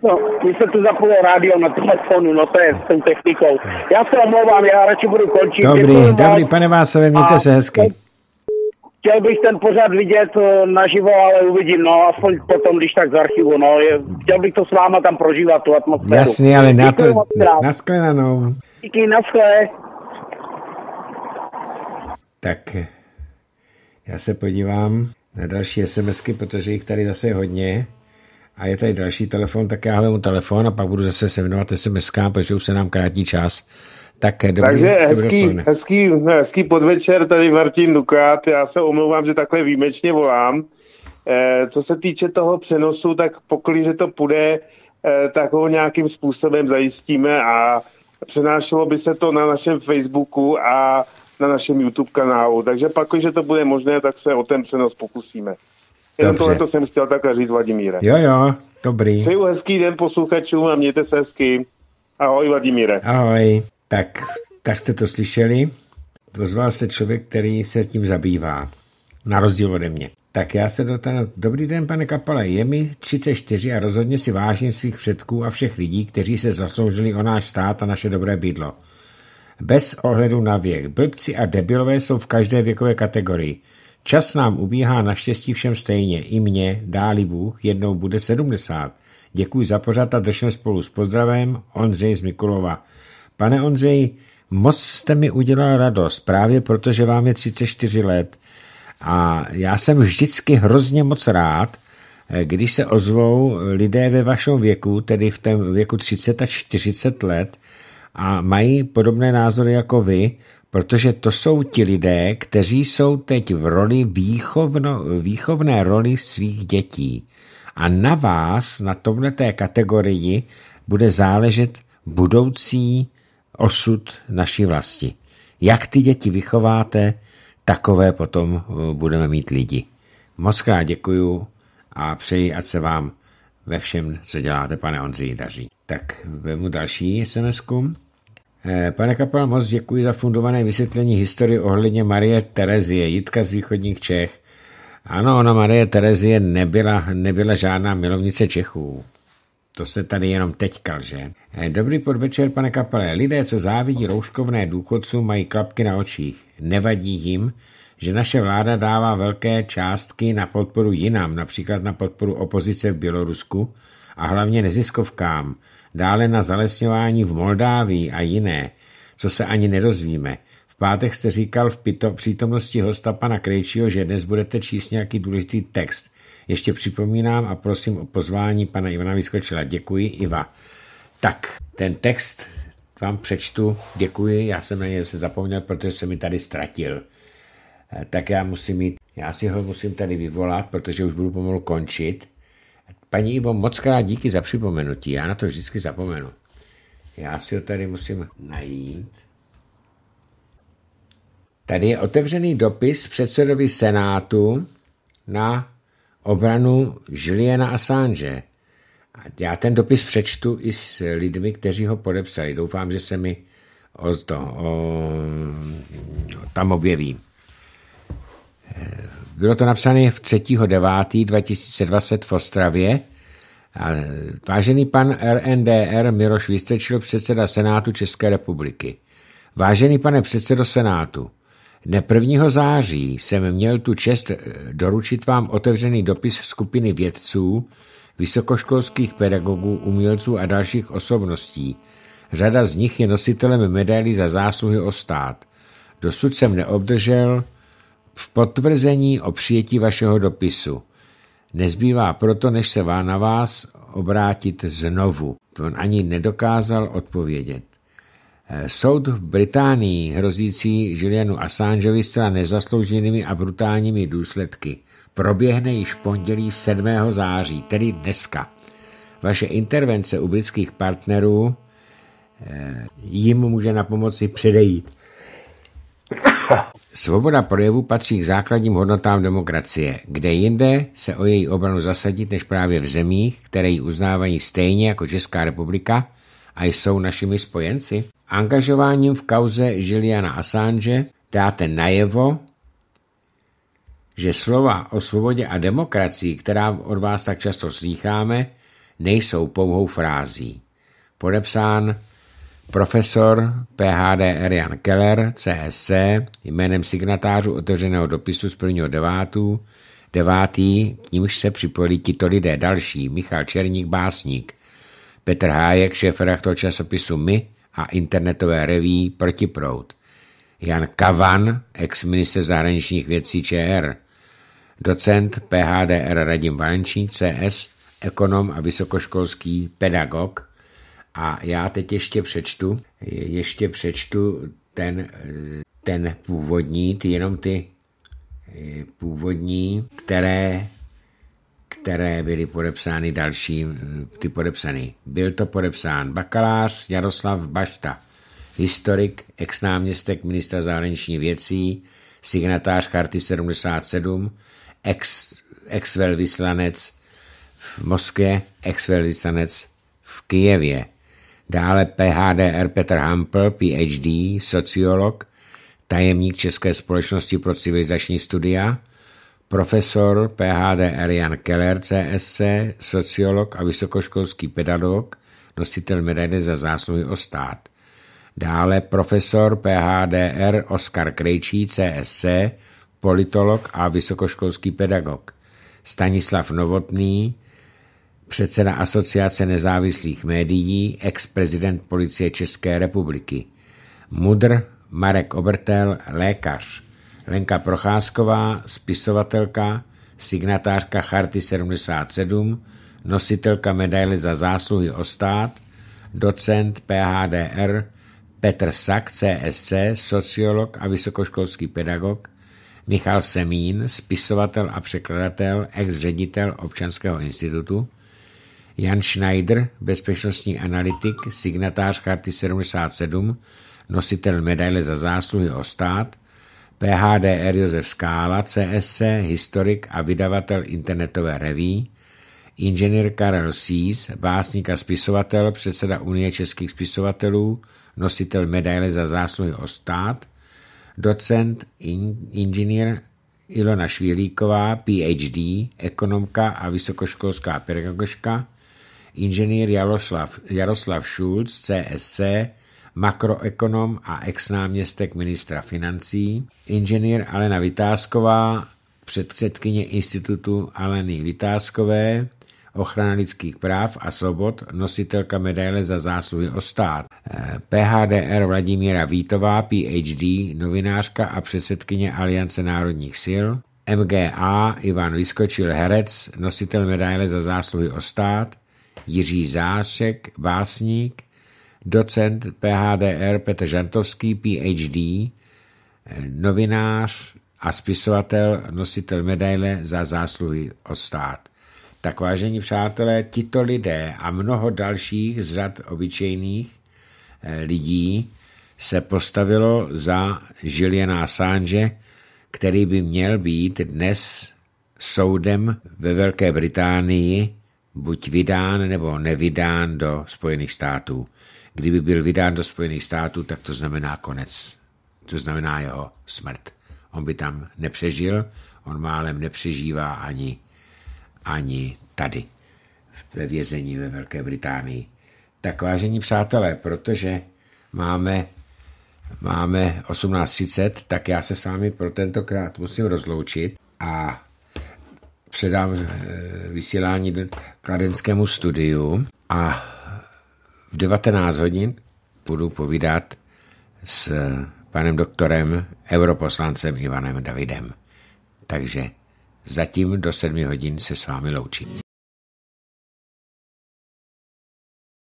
to, když se tu zapojil rádio na telefonu, no to je s tou technikou. Já se omlouvám, já radši budu končit. Dobrý, dobrý, pane Vásové, mějte a... se hezky. Chtěl bych ten pořád vidět eh, naživo, ale uvidím, no, aspoň potom, když tak z archivu, no, je, chtěl bych to s váma tam prožívat, tu atmosféru. Jasně, ale na to, naschledanou. Díky, naschle. Tak, já se podívám na další SMSky, protože jich tady zase je hodně. A je tady další telefon, tak já hledám telefon a pak budu zase se věnovat SMSkám, protože už se nám krátí čas. Také eh, dobrý, Takže hezký, dobrý hezký, hezký podvečer, tady Martin Dukát. Já se omlouvám, že takhle výjimečně volám. Eh, co se týče toho přenosu, tak pokud, že to půjde, eh, tak ho nějakým způsobem zajistíme a přenášelo by se to na našem Facebooku a na našem YouTube kanálu. Takže pak, když to bude možné, tak se o ten přenos pokusíme. Jenom tohle to jsem chtěl takhle říct, Vladimíre. Jo, jo, dobrý. Přeju hezký den posluchačům a mějte se hezky. Ahoj, Vladimíre. Ahoj. Tak, tak jste to slyšeli. Dozval se člověk, který se tím zabývá, na rozdíl ode mě. Tak já se dotanu. Dobrý den, pane Kapale, je mi 34 a rozhodně si vážím svých předků a všech lidí, kteří se zasloužili o náš stát a naše dobré bydlo. Bez ohledu na věk. Blbci a debilové jsou v každé věkové kategorii. Čas nám ubíhá naštěstí všem stejně. I mě, dáli Bůh, jednou bude 70. Děkuji za pořád a držme spolu s pozdravem Ondřej z Mikulova. Pane Ondřej, moc jste mi udělal radost, právě protože vám je 34 let a já jsem vždycky hrozně moc rád, eh, když se ozvou lidé ve vašem věku, tedy v tom věku 30 a 40 let, a mají podobné názory jako vy, protože to jsou ti lidé, kteří jsou teď v roli výchovno, výchovné roli svých dětí. A na vás, na tomhle té kategorii, bude záležet budoucí osud naší vlasti. Jak ty děti vychováte, takové potom eh, budeme mít lidi. Moc krát děkuju a přeji, ať se vám ve všem, co děláte, pane Ondřeji, daří. Tak vemu další sms -ku. Eh, pane Kapel, moc děkuji za fundované vysvětlení historie ohledně Marie Terezie, Jitka z východních Čech. Ano, ona Marie Terezie nebyla, nebyla žádná milovnice Čechů. To se tady jenom teďka že? Eh, dobrý podvečer, pane kapelé. Lidé, co závidí rouškovné důchodcům, mají klapky na očích. Nevadí jim, že naše vláda dává velké částky na podporu jinam, například na podporu opozice v Bělorusku a hlavně neziskovkám, dále na zalesňování v Moldávii a jiné, co se ani nedozvíme. V pátek jste říkal v pito, přítomnosti hosta pana Krejčího, že dnes budete číst nějaký důležitý text. Ještě připomínám a prosím o pozvání pana Ivana Vyskočila. Děkuji, Iva. Tak, ten text vám přečtu. Děkuji, já jsem na něj se zapomněl, protože se mi tady ztratil. Eh, tak já musím mít, já si ho musím tady vyvolat, protože už budu pomalu končit. Paní Ivo, moc krát díky za připomenutí, já na to vždycky zapomenu. Já si ho tady musím najít. Tady je otevřený dopis předsedovi Senátu na obranu Juliana Assange. Já ten dopis přečtu i s lidmi, kteří ho podepsali. Doufám, že se mi o to o, tam objeví. Bylo to napsané v 3.9.2020 v Ostravě. A vážený pan RNDR Miroš Vystrčil, předseda Senátu České republiky. Vážený pane předsedo Senátu, Dne 1. září jsem měl tu čest eh, doručit vám otevřený dopis skupiny vědců, vysokoškolských pedagogů, umělců a dalších osobností. Řada z nich je nositelem medailí za zásluhy o stát. Dosud jsem neobdržel v potvrzení o přijetí vašeho dopisu. Nezbývá proto, než se vá na vás obrátit znovu. To on ani nedokázal odpovědět. Eh, soud v Británii hrozící Julianu Assangeovi zcela nezaslouženými a brutálními důsledky proběhne již v pondělí 7. září, tedy dneska. Vaše intervence u britských partnerů eh, jim může na pomoci předejít. *coughs* Svoboda projevu patří k základním hodnotám demokracie. Kde jinde se o její obranu zasadit, než právě v zemích, které ji uznávají stejně jako Česká republika – a jsou našimi spojenci? Angažováním v kauze Juliana Assange dáte najevo, že slova o svobodě a demokracii, která od vás tak často slýcháme, nejsou pouhou frází. Podepsán profesor PHD Erian Keller, CSC, jménem signatářů otevřeného dopisu z 1. 9. 9. k nímž se připojili tito lidé další, Michal Černík, básník, Petr Hájek, šéf-redaktor časopisu My a internetové reví Protiprout, Jan Kavan, ex-minister zahraničních věcí ČR, docent PHDR Radim Valenčín, CS, ekonom a vysokoškolský pedagog. A já teď ještě přečtu, ještě přečtu ten, ten původní, ty jenom ty eh, původní, které které byly podepsány další, ty podepsané. Byl to podepsán bakalář Jaroslav Bašta, historik, ex-náměstek ministra zahraniční věcí, signatář karty 77, ex, ex-velvyslanec v Moskvě, ex-velvyslanec v Kijevě. Dále PHDR Petr Hampel, PhD, sociolog, tajemník České společnosti pro civilizační studia, profesor PHD Jan Keller, CSC, sociolog a vysokoškolský pedagog, nositel medaile za zásluhy o stát. Dále profesor PHDR Oskar Krejčí, CSC, politolog a vysokoškolský pedagog. Stanislav Novotný, předseda Asociace nezávislých médií, ex-prezident policie České republiky. Mudr Marek Obertel, lékař. Lenka Procházková, spisovatelka, signatářka Charty 77, nositelka medaily za zásluhy o stát, docent PHDR, Petr Sak, CSC, sociolog a vysokoškolský pedagog, Michal Semín, spisovatel a překladatel, ex-ředitel Občanského institutu, Jan Schneider, bezpečnostní analytik, signatář Charty 77, nositel medaile za zásluhy o stát PHDR Josef Skála, CSC, e, historik a vydavatel internetové reví, inženýr Karel Sís, básník a spisovatel, předseda Unie českých spisovatelů, nositel medaile za zásluhy o stát, docent, in, inženýr Ilona Švílíková, PhD, ekonomka a vysokoškolská pedagogička, inženýr Jaroslav, Jaroslav Šulc, CSC, makroekonom a ex-náměstek ministra financí, inženýr Alena Vytázková, předsedkyně institutu Aleny Vytázkové, ochrana lidských práv a svobod, nositelka medaile za zásluhy o stát. PHDR Vladimíra Vítová, PhD, novinářka a předsedkyně Aliance národních sil. MGA Ivan Vyskočil herec, nositel medaile za zásluhy o stát. Jiří Zášek, básník docent PHDR Petr Žantovský, PhD, novinář a spisovatel, nositel medaile za zásluhy o stát. Tak vážení přátelé, tito lidé a mnoho dalších z řad obyčejných eh, lidí se postavilo za Žiliana Assange, který by měl být dnes soudem ve Velké Británii buď vydán nebo nevydán do Spojených států. Kdyby byl vydán do Spojených států, tak to znamená konec. To znamená jeho smrt. On by tam nepřežil, on málem nepřežívá ani, ani tady, ve vězení ve Velké Británii. Tak vážení přátelé, protože máme, máme 18.30, tak já se s vámi pro tentokrát musím rozloučit a předám eh, vysílání kladenskému studiu a v 19 hodin budu povídat s panem doktorem, europoslancem Ivanem Davidem. Takže zatím do 7 hodin se s vámi loučím.